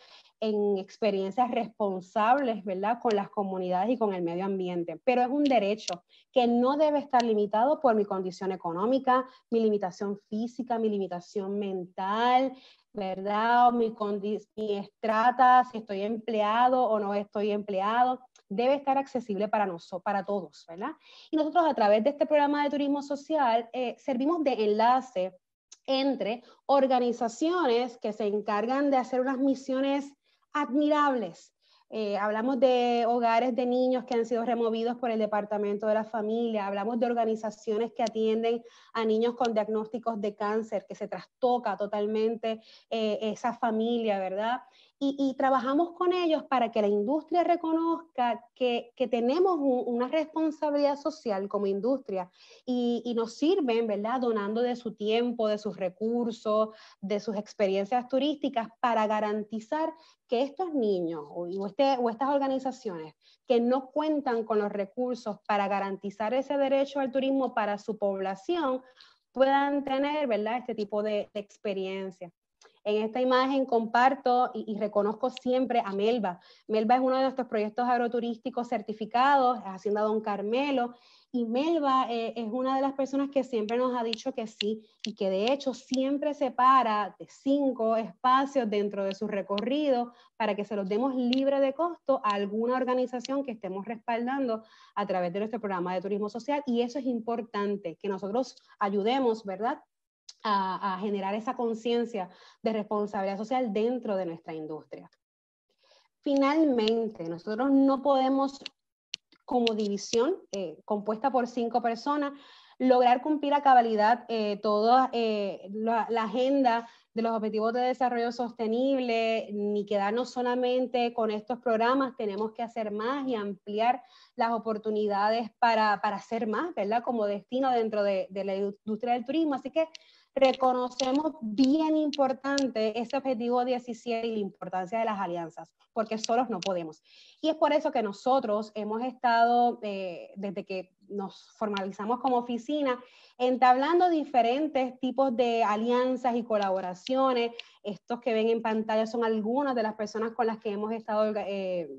en experiencias responsables, ¿verdad?, con las comunidades y con el medio ambiente. Pero es un derecho que no debe estar limitado por mi condición económica, mi limitación física, mi limitación mental, ¿verdad?, o mi, estrata, si estoy empleado o no estoy empleado debe estar accesible para nosotros, para todos, ¿verdad? Y nosotros a través de este programa de turismo social eh, servimos de enlace entre organizaciones que se encargan de hacer unas misiones admirables. Eh, hablamos de hogares de niños que han sido removidos por el Departamento de la Familia, hablamos de organizaciones que atienden a niños con diagnósticos de cáncer, que se trastoca totalmente eh, esa familia, ¿verdad? y, trabajamos con ellos para que la industria reconozca que, que tenemos una responsabilidad social como industria y, nos sirven, ¿verdad? Donando de su tiempo, de sus recursos, de sus experiencias turísticas para garantizar que estos niños o, este, o estas organizaciones que no cuentan con los recursos para garantizar ese derecho al turismo para su población puedan tener, ¿verdad? Este tipo de, experiencias. En esta imagen comparto y, reconozco siempre a Melba. Melba es uno de nuestros proyectos agroturísticos certificados, Hacienda Don Carmelo, y Melba eh, es una de las personas que siempre nos ha dicho que sí y que de hecho siempre separa de cinco espacios dentro de su recorrido para que se los demos libre de costo a alguna organización que estemos respaldando a través de nuestro programa de turismo social. Y eso es importante, que nosotros ayudemos, ¿verdad? a, generar esa conciencia de responsabilidad social dentro de nuestra industria. Finalmente, nosotros no podemos, como división eh, compuesta por cinco personas, lograr cumplir a cabalidad eh, toda eh, la, la, agenda de los Objetivos de Desarrollo Sostenible, ni quedarnos solamente con estos programas, tenemos que hacer más y ampliar las oportunidades para, hacer más, ¿verdad? Como destino dentro de, la industria del turismo. Así que reconocemos bien importante ese objetivo 17 y la importancia de las alianzas, porque solos no podemos. Y es por eso que nosotros hemos estado, eh, desde que nos formalizamos como oficina, entablando diferentes tipos de alianzas y colaboraciones. Estos que ven en pantalla son algunas de las personas con las que hemos estado... Eh,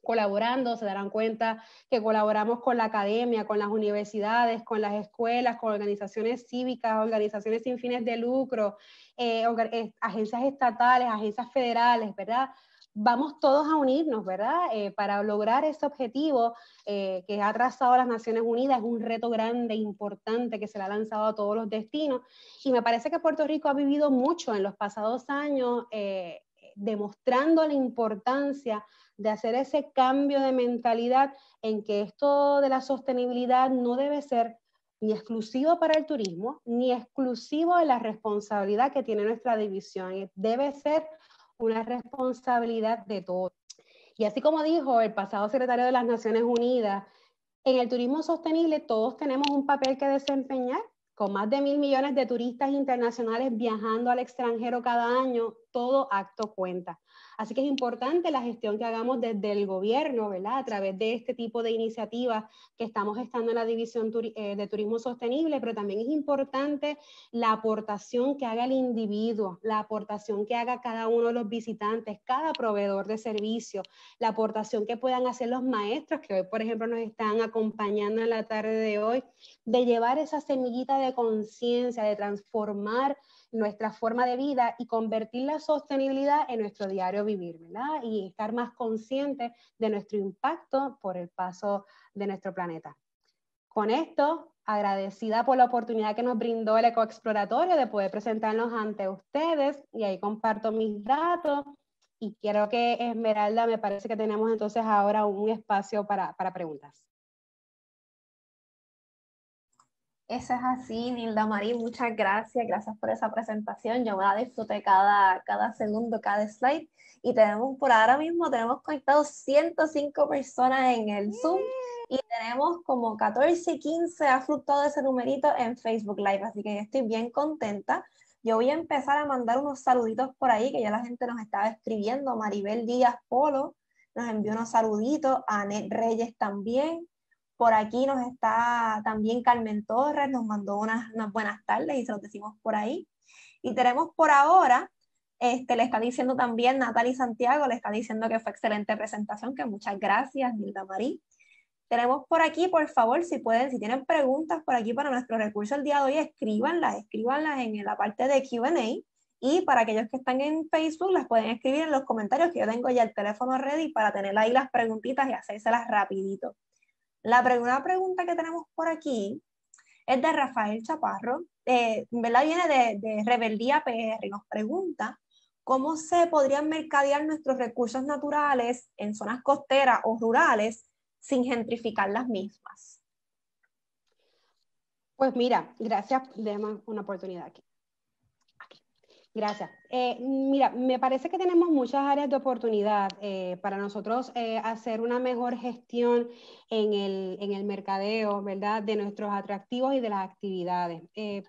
colaborando, se darán cuenta que colaboramos con la academia, con las universidades, con las escuelas, con organizaciones cívicas, organizaciones sin fines de lucro, eh, eh, agencias estatales, agencias federales, ¿verdad? vamos todos a unirnos, ¿verdad? Eh, para lograr ese objetivo eh, que ha trazado las Naciones Unidas, un reto grande, importante, que se le ha lanzado a todos los destinos. Y me parece que Puerto Rico ha vivido mucho en los pasados años, eh, demostrando la importancia de hacer ese cambio de mentalidad en que esto de la sostenibilidad no debe ser ni exclusivo para el turismo, ni exclusivo de la responsabilidad que tiene nuestra división. Debe ser una responsabilidad de todos. Y así como dijo el pasado secretario de las Naciones Unidas, en el turismo sostenible todos tenemos un papel que desempeñar. Con más de mil millones de turistas internacionales viajando al extranjero cada año, todo acto cuenta. Así que es importante la gestión que hagamos desde el gobierno, ¿verdad? A través de este tipo de iniciativas que estamos gestando en la División eh, de Turismo Sostenible, pero también es importante la aportación que haga el individuo, la aportación que haga cada uno de los visitantes, cada proveedor de servicio, la aportación que puedan hacer los maestros que hoy, por ejemplo, nos están acompañando en la tarde de hoy, de llevar esa semillita de conciencia, de transformar nuestra forma de vida y convertir la sostenibilidad en nuestro diario vivir, ¿verdad? Y estar más conscientes de nuestro impacto por el paso de nuestro planeta. Con esto, agradecida por la oportunidad que nos brindó el ecoexploratorio de poder presentarnos ante ustedes y ahí comparto mis datos. Y quiero que Esmeralda, me parece que tenemos entonces ahora un espacio para, para preguntas. Eso es así, Nilda Marín, muchas gracias, gracias por esa presentación. Yo me la disfruté cada, cada segundo, cada slide. Y tenemos por ahora mismo, tenemos conectados 105 personas en el Zoom y tenemos como 14, 15, ha fluctuado ese numerito en Facebook Live, así que estoy bien contenta. Yo voy a empezar a mandar unos saluditos por ahí, que ya la gente nos estaba escribiendo. Maribel Díaz Polo nos envió unos saluditos, Anet Reyes también, por aquí nos está también Carmen Torres, nos mandó unas, buenas tardes y se los decimos por ahí. Y tenemos por ahora, este, le está diciendo también Natalie Santiago, le está diciendo que fue excelente presentación, que muchas gracias, Nilda Marí. Tenemos por aquí, por favor, si pueden, si tienen preguntas por aquí para nuestro recurso el día de hoy, escríbanlas, escríbanlas en la parte de QA. Y para aquellos que están en Facebook, las pueden escribir en los comentarios, que yo tengo ya el teléfono ready para tener ahí las preguntitas y hacérselas rapidito. La primera pregunta que tenemos por aquí es de Rafael Chaparro, eh, Viene de, Rebeldía PR y nos pregunta cómo se podrían mercadear nuestros recursos naturales en zonas costeras o rurales sin gentrificar las mismas. Pues mira, gracias, damos una oportunidad aquí. Gracias. Eh, mira, me parece que tenemos muchas áreas de oportunidad eh, para nosotros eh, hacer una mejor gestión en el, mercadeo, ¿verdad? De nuestros atractivos y de las actividades.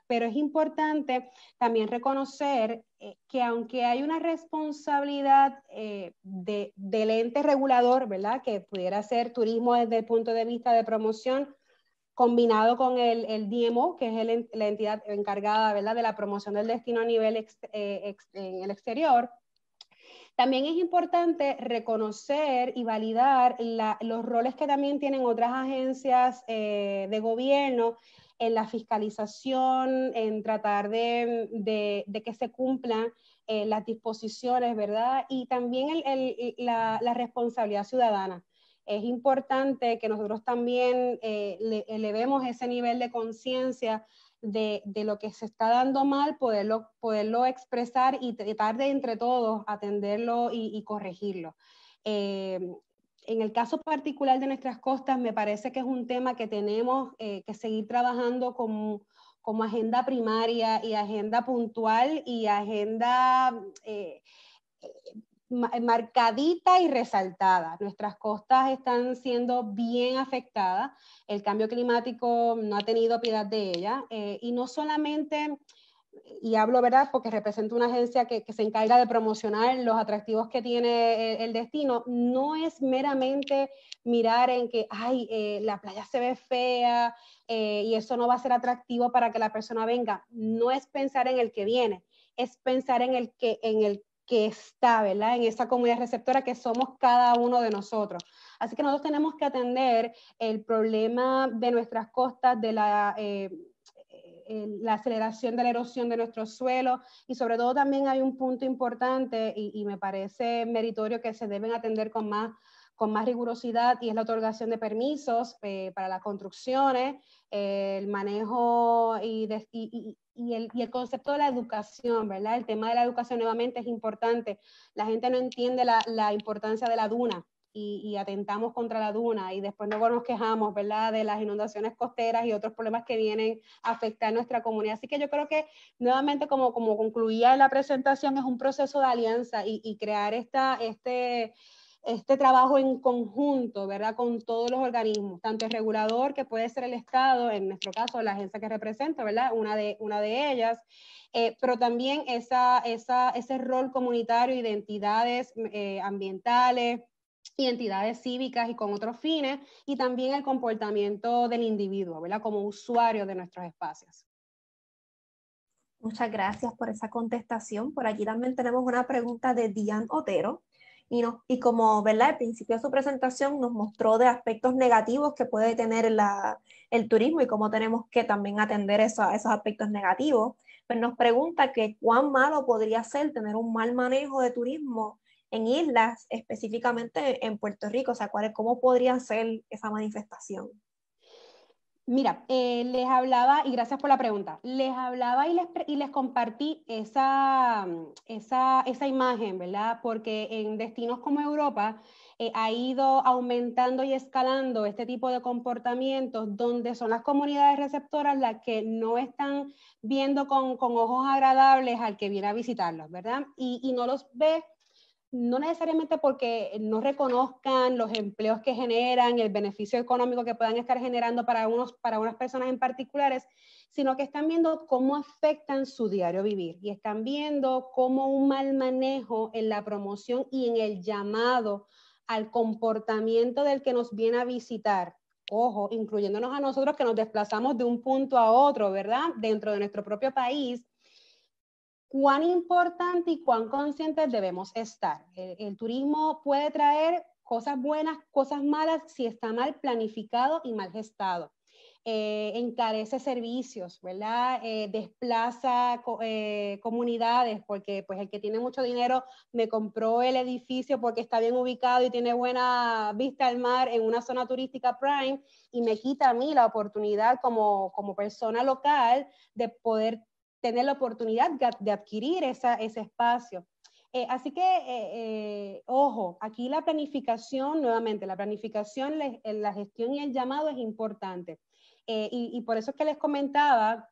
pero es importante también reconocer que aunque hay una responsabilidad del ente regulador, ¿verdad? Que pudiera ser turismo desde el punto de vista de promoción, combinado con el, el DMO, que es la entidad encargada de la promoción del destino a nivel eh, en el exterior. También es importante reconocer y validar los roles que también tienen otras agencias eh, de gobierno en la fiscalización, en tratar de, que se cumplan eh, las disposiciones, ¿verdad? Y también la, responsabilidad ciudadana es importante que nosotros también eh, elevemos ese nivel de conciencia de, lo que se está dando mal, poderlo, poderlo expresar y tratar de entre todos atenderlo y, corregirlo. Eh, en el caso particular de nuestras costas, me parece que es un tema que tenemos eh, que seguir trabajando como, agenda primaria y agenda puntual y agenda eh, marcadita y resaltada. Nuestras costas están siendo bien afectadas, el cambio climático no ha tenido piedad de ella eh, y no solamente, y hablo verdad porque represento una agencia que, se encarga de promocionar los atractivos que tiene eh, el, destino, no es meramente mirar en que, ay, la playa se ve fea y eso no va a ser atractivo para que la persona venga, no es pensar en el que viene, es pensar en el que, en el que está, ¿verdad? En esa comunidad receptora que somos cada uno de nosotros. Así que nosotros tenemos que atender el problema de nuestras costas, de la... Eh, eh, la aceleración de la erosión de nuestro suelo y sobre todo también hay un punto importante y, y me parece meritorio que se deben atender con más con más rigurosidad y es la otorgación de permisos eh, para las construcciones, eh, el manejo y, el, concepto de la educación, ¿verdad? El tema de la educación nuevamente es importante. La gente no entiende la, importancia de la duna y, atentamos contra la duna y después luego nos quejamos, ¿verdad? De las inundaciones costeras y otros problemas que vienen a afectar nuestra comunidad. Así que yo creo que nuevamente, como, como concluía en la presentación, es un proceso de alianza y, crear esta, este este trabajo en conjunto, ¿verdad? Con todos los organismos, tanto el regulador, que puede ser el Estado, en nuestro caso la agencia que representa, ¿verdad? Una de, una de ellas, eh, pero también esa, esa, ese rol comunitario, identidades eh, ambientales, identidades cívicas y con otros fines, y también el comportamiento del individuo, ¿verdad? Como usuario de nuestros espacios. Muchas gracias por esa contestación. Por aquí también tenemos una pregunta de Diane Otero y, no, y como, ¿verdad? Al principio de su presentación nos mostró de aspectos negativos que puede tener la, el turismo y cómo tenemos que también atender eso, esos aspectos negativos, pero pues nos pregunta que cuán malo podría ser tener un mal manejo de turismo en islas, específicamente en Puerto Rico, o sea, ¿cuál, ¿cómo podría ser esa manifestación? Mira, eh, les hablaba, y gracias por la pregunta, les hablaba y les, y les compartí esa, mm, esa, esa, imagen, ¿verdad? Porque en destinos como Europa eh, ha ido aumentando y escalando este tipo de comportamientos donde son las comunidades receptoras las que no están viendo con, ojos agradables al que viene a visitarlos, ¿verdad? Y, y no los ve no necesariamente porque no reconozcan los empleos que generan, el beneficio económico que puedan estar generando para, unos, para unas personas en particulares, sino que están viendo cómo afectan su diario vivir y están viendo cómo un mal manejo en la promoción y en el llamado al comportamiento del que nos viene a visitar, ojo, incluyéndonos a nosotros que nos desplazamos de un punto a otro, ¿verdad? Dentro de nuestro propio país, cuán importante y cuán conscientes debemos estar. El, turismo puede traer cosas buenas, cosas malas, si está mal planificado y mal gestado. Eh, encarece servicios, ¿verdad? Eh, desplaza eh, comunidades, porque pues el que tiene mucho dinero me compró el edificio porque está bien ubicado y tiene buena vista al mar en una zona turística prime y me quita a mí la oportunidad como, como persona local de poder tener la oportunidad de adquirir ese espacio. Eh, así que, eh, eh, ojo, aquí la planificación, nuevamente, la planificación, la, gestión y el llamado es importante. Y, y, por eso es que les comentaba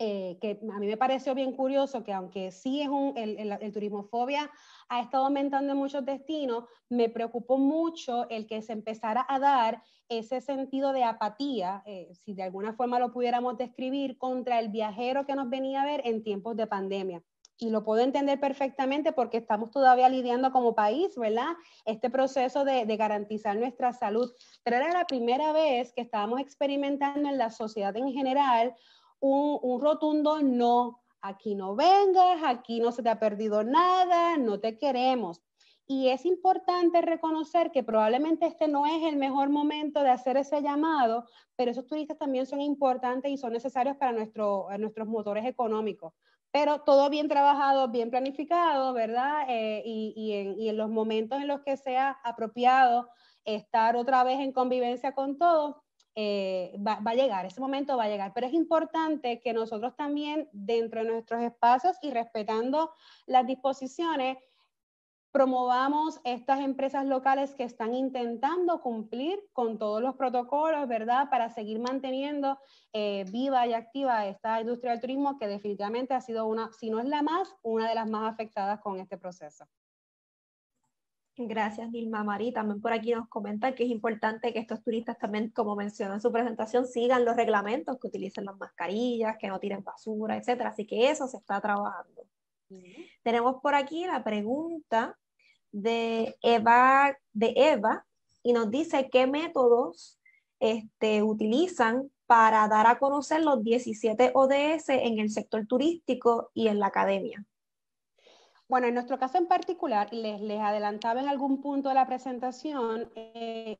eh, que a mí me pareció bien curioso que aunque sí es un, el, el, turismofobia ha estado aumentando en muchos destinos, me preocupó mucho el que se empezara a dar ese sentido de apatía, eh, si de alguna forma lo pudiéramos describir, contra el viajero que nos venía a ver en tiempos de pandemia. Y lo puedo entender perfectamente porque estamos todavía lidiando como país, ¿verdad? Este proceso de, de garantizar nuestra salud. Pero era la primera vez que estábamos experimentando en la sociedad en general un, rotundo no, aquí no vengas, aquí no se te ha perdido nada, no te queremos. Y es importante reconocer que probablemente este no es el mejor momento de hacer ese llamado, pero esos turistas también son importantes y son necesarios para nuestro, eh, nuestros motores económicos. Pero todo bien trabajado, bien planificado, ¿verdad? Eh, y, y en los momentos en los que sea apropiado estar otra vez en convivencia con todos, eh, va, a llegar, ese momento va a llegar. Pero es importante que nosotros también, dentro de nuestros espacios y respetando las disposiciones, promovamos estas empresas locales que están intentando cumplir con todos los protocolos, ¿verdad? Para seguir manteniendo eh, viva y activa esta industria del turismo que definitivamente ha sido una, si no es la más, una de las más afectadas con este proceso. Gracias, Nilma Mari. También por aquí nos comentan que es importante que estos turistas también, como mencionó en su presentación, sigan los reglamentos, que utilicen las mascarillas, que no tiren basura, etcétera. Así que eso se está trabajando. Tenemos por aquí la pregunta de Eva, de Eva y nos dice qué métodos este, utilizan para dar a conocer los 17 ODS en el sector turístico y en la academia. Bueno, en nuestro caso en particular, les, les adelantaba en algún punto de la presentación, eh,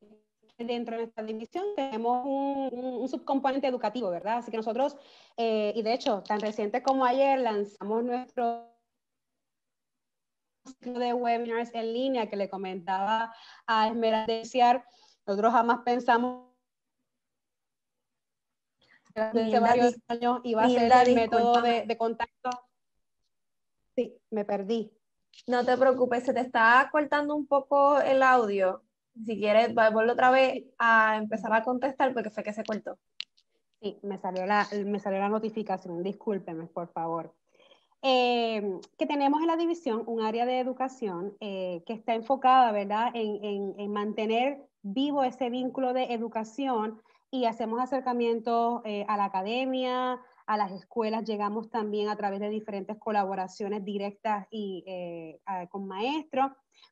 dentro de nuestra división tenemos un, subcomponente educativo, ¿verdad? Así que nosotros, eh, y de hecho, tan reciente como ayer, lanzamos nuestro ciclo de webinars en línea que le comentaba a Esmeralda Nosotros jamás pensamos que varios años iba a ser el método de contacto Sí, me perdí. No te preocupes, se te está cortando un poco el audio. Si quieres, vuelvo otra vez a empezar a contestar porque fue que se cortó. Sí, me salió la, me salió notificación, discúlpeme, por favor. Eh, que tenemos en la división un área de educación eh, que está enfocada, ¿verdad?, en, mantener vivo ese vínculo de educación y hacemos acercamientos eh, a la academia, a las escuelas, llegamos también a través de diferentes colaboraciones directas y eh, con maestros,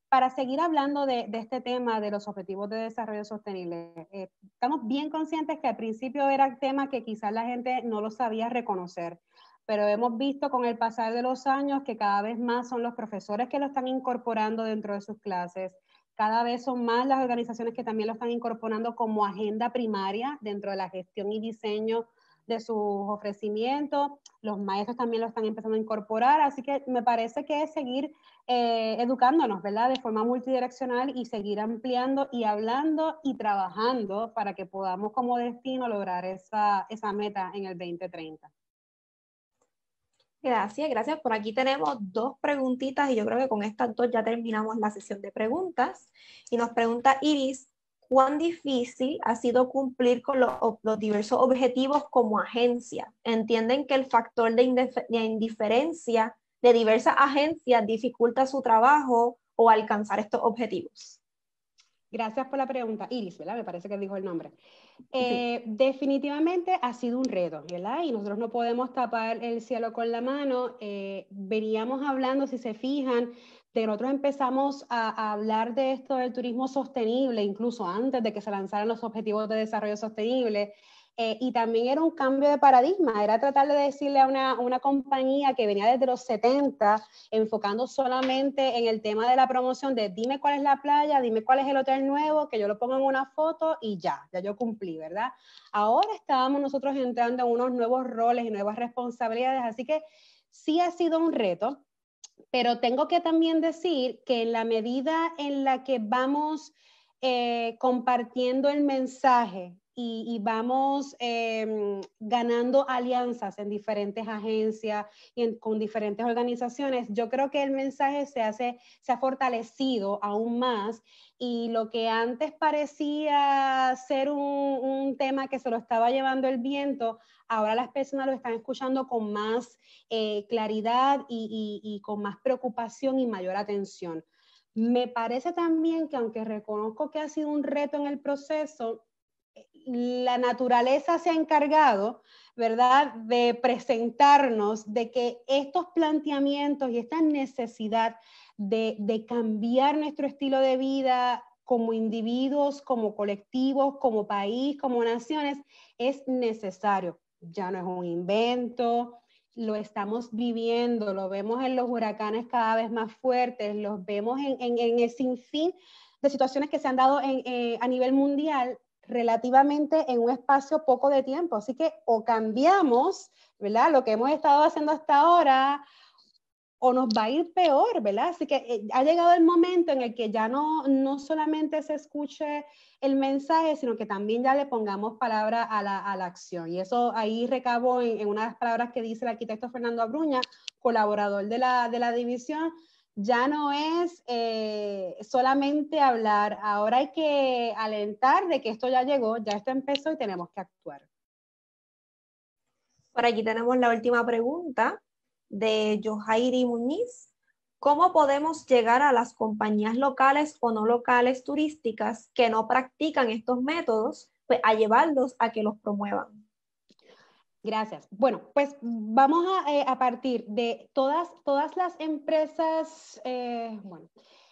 para seguir hablando de, este tema de los objetivos de desarrollo sostenible. Eh, estamos bien conscientes que al principio era el tema que quizás la gente no lo sabía reconocer, pero hemos visto con el pasar de los años que cada vez más son los profesores que lo están incorporando dentro de sus clases, cada vez son más las organizaciones que también lo están incorporando como agenda primaria dentro de la gestión y diseño de sus ofrecimientos, los maestros también lo están empezando a incorporar, así que me parece que es seguir eh, educándonos, ¿verdad? De forma multidireccional y seguir ampliando y hablando y trabajando para que podamos como destino lograr esa, esa meta en el 2030. Gracias, gracias. Por aquí tenemos dos preguntitas y yo creo que con estas dos ya terminamos la sesión de preguntas. Y nos pregunta Iris, cuán difícil ha sido cumplir con los, diversos objetivos como agencia. Entienden que el factor de, indiferencia de diversas agencias dificulta su trabajo o alcanzar estos objetivos. Gracias por la pregunta, Iris, ¿verdad? Me parece que dijo el nombre. Eh, definitivamente ha sido un reto, ¿verdad? Y nosotros no podemos tapar el cielo con la mano. Eh, veníamos hablando, si se fijan, de nosotros empezamos a, hablar de esto del turismo sostenible, incluso antes de que se lanzaran los objetivos de desarrollo sostenible. Eh, y también era un cambio de paradigma, era tratar de decirle a una, compañía que venía desde los 70, enfocando solamente en el tema de la promoción de dime cuál es la playa, dime cuál es el hotel nuevo, que yo lo ponga en una foto y ya, ya yo cumplí, ¿verdad? Ahora estábamos nosotros entrando en unos nuevos roles y nuevas responsabilidades, así que sí ha sido un reto, pero tengo que también decir que en la medida en la que vamos eh, compartiendo el mensaje y, vamos em, ganando alianzas en diferentes agencias y con diferentes organizaciones, yo creo que el mensaje se, hace, se ha fortalecido aún más y lo que antes parecía ser un, tema que se lo estaba llevando el viento, ahora las personas lo están escuchando con más eh, claridad y con más preocupación y mayor atención. Me parece también que aunque reconozco que ha sido un reto en el proceso, eh, la naturaleza se ha encargado, ¿verdad?, de presentarnos de que estos planteamientos y esta necesidad de, cambiar nuestro estilo de vida como individuos, como colectivos, como país, como naciones, es necesario. Ya no es un invento, lo estamos viviendo, lo vemos en los huracanes cada vez más fuertes, los vemos en, en, en el sinfín de situaciones que se han dado eh, a nivel mundial relativamente en un espacio poco de tiempo. Así que o cambiamos, ¿verdad? Lo que hemos estado haciendo hasta ahora, o nos va a ir peor, ¿verdad? Así que eh, ha llegado el momento en el que ya no, solamente se escuche el mensaje, sino que también ya le pongamos palabra a la, acción. Y eso ahí recabo en, en, una palabras que dice el arquitecto Fernando Abruña, colaborador de la división, ya no es eh, solamente hablar, ahora hay que alentar de que esto ya llegó, ya esto empezó y tenemos que actuar. Por aquí tenemos la última pregunta de Johairi Muñiz. ¿Cómo podemos llegar a las compañías locales o no locales turísticas que no practican estos métodos pues, a llevarlos a que los promuevan? Gracias. Bueno, pues vamos eh, a, partir de todas, todas las empresas, eh, bueno,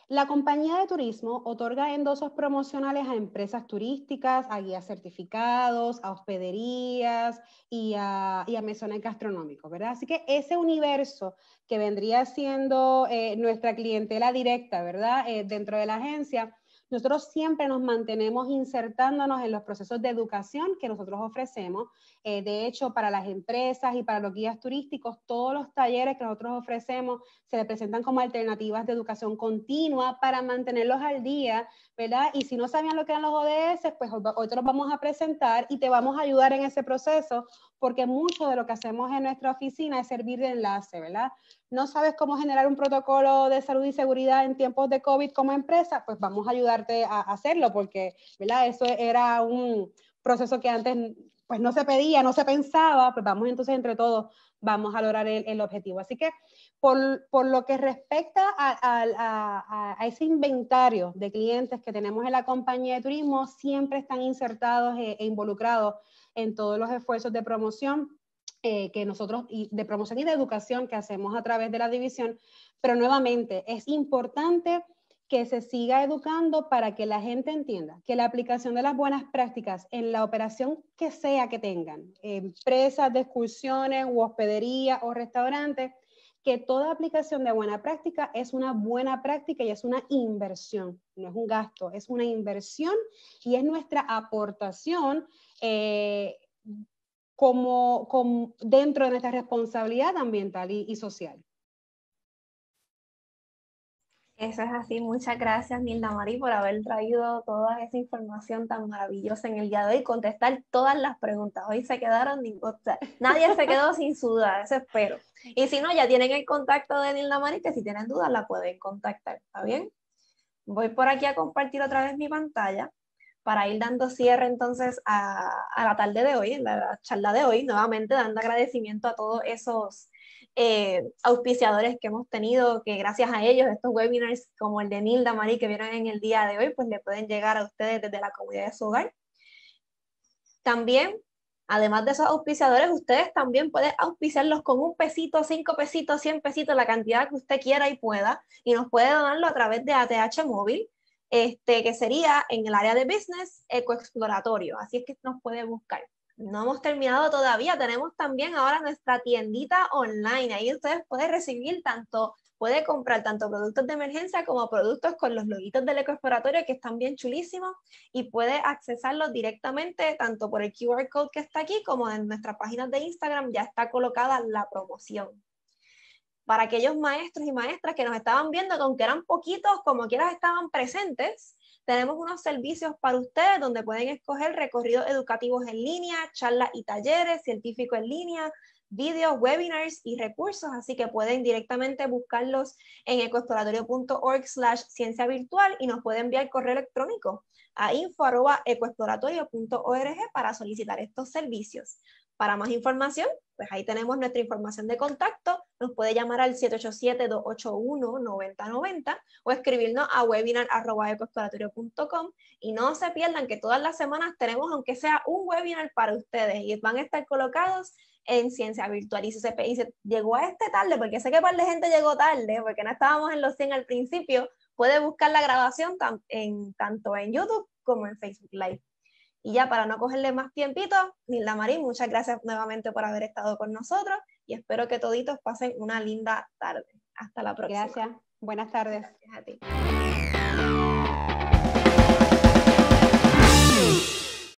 la compañía de turismo otorga endosos promocionales a empresas turísticas, a guías certificados, a hospederías y a, y a mesones gastronómicos, ¿verdad? Así que ese universo que vendría siendo eh, nuestra clientela directa, ¿verdad? dentro de la agencia, nosotros siempre nos mantenemos insertándonos en los procesos de educación que nosotros ofrecemos. Eh, de hecho, para las empresas y para los guías turísticos, todos los talleres que nosotros ofrecemos se presentan como alternativas de educación continua para mantenerlos al día, ¿verdad? Y si no sabían lo que eran los ODS, pues hoy te los vamos a presentar y te vamos a ayudar en ese proceso porque mucho de lo que hacemos en nuestra oficina es servir de enlace, ¿verdad? no sabes cómo generar un protocolo de salud y seguridad en tiempos de COVID como empresa, pues vamos a ayudarte a hacerlo, porque ¿verdad? eso era un proceso que antes pues no se pedía, no se pensaba, pues vamos entonces entre todos, vamos a lograr el, objetivo. Así que por, lo que respecta a, ese inventario de clientes que tenemos en la compañía de turismo, siempre están insertados e, e involucrados en todos los esfuerzos de promoción eh, que nosotros, y de promoción y de educación que hacemos a través de la división, pero nuevamente es importante que se siga educando para que la gente entienda que la aplicación de las buenas prácticas en la operación que sea que tengan, empresas de excursiones u hospedería o restaurantes, que toda aplicación de buena práctica es una buena práctica y es una inversión, no es un gasto, es una inversión y es nuestra aportación eh, como, como dentro de nuestra responsabilidad ambiental y, social. Eso es así. Muchas gracias, Nilda Marí por haber traído toda esa información tan maravillosa en el día de hoy, contestar todas las preguntas. Hoy se quedaron, o sea, nadie se quedó sin duda, eso espero. Y si no, ya tienen el contacto de Nilda Marí, que si tienen dudas la pueden contactar, ¿está bien? Voy por aquí a compartir otra vez mi pantalla para ir dando cierre entonces a, la tarde de hoy, la, charla de hoy, nuevamente dando agradecimiento a todos esos eh, auspiciadores que hemos tenido, que gracias a ellos estos webinars como el de Nilda Marí que vieron en el día de hoy, pues le pueden llegar a ustedes desde la comunidad de su hogar. También, además de esos auspiciadores, ustedes también pueden auspiciarlos con un pesito, cinco pesitos, cien pesitos, la cantidad que usted quiera y pueda, y nos puede donarlo a través de ATH Móvil este, que sería en el área de business ecoexploratorio. Así es que nos puede buscar. No hemos terminado todavía, tenemos también ahora nuestra tiendita online. Ahí ustedes pueden recibir tanto, puede comprar tanto productos de emergencia como productos con los loguitos del ecoexploratorio que están bien chulísimos y puede accesarlos directamente tanto por el QR code que está aquí como en nuestra página de Instagram ya está colocada la promoción para aquellos maestros y maestras que nos estaban viendo, aunque eran poquitos, como quieras estaban presentes, tenemos unos servicios para ustedes donde pueden escoger recorridos educativos en línea, charlas y talleres, científicos en línea, videos, webinars y recursos, así que pueden directamente buscarlos en ecoexploratorio.org slash ciencia virtual y nos pueden enviar correo electrónico a info.ecoexploratorio.org para solicitar estos servicios. Para más información, pues ahí tenemos nuestra información de contacto. Nos puede llamar al 787-281-9090 o escribirnos a webinar.ecoexploratorio.com y no se pierdan que todas las semanas tenemos, aunque sea un webinar para ustedes y van a estar colocados en ciencia virtual. Y se, y se llegó a este tarde, porque sé que par de gente llegó tarde, porque no estábamos en los 100 al principio, puede buscar la grabación en, tanto en YouTube como en Facebook Live. Y ya para no cogerle más tiempito, Nilda Marín, muchas gracias nuevamente por haber estado con nosotros y espero que toditos pasen una linda tarde. Hasta la próxima. Gracias. Buenas tardes. a ti.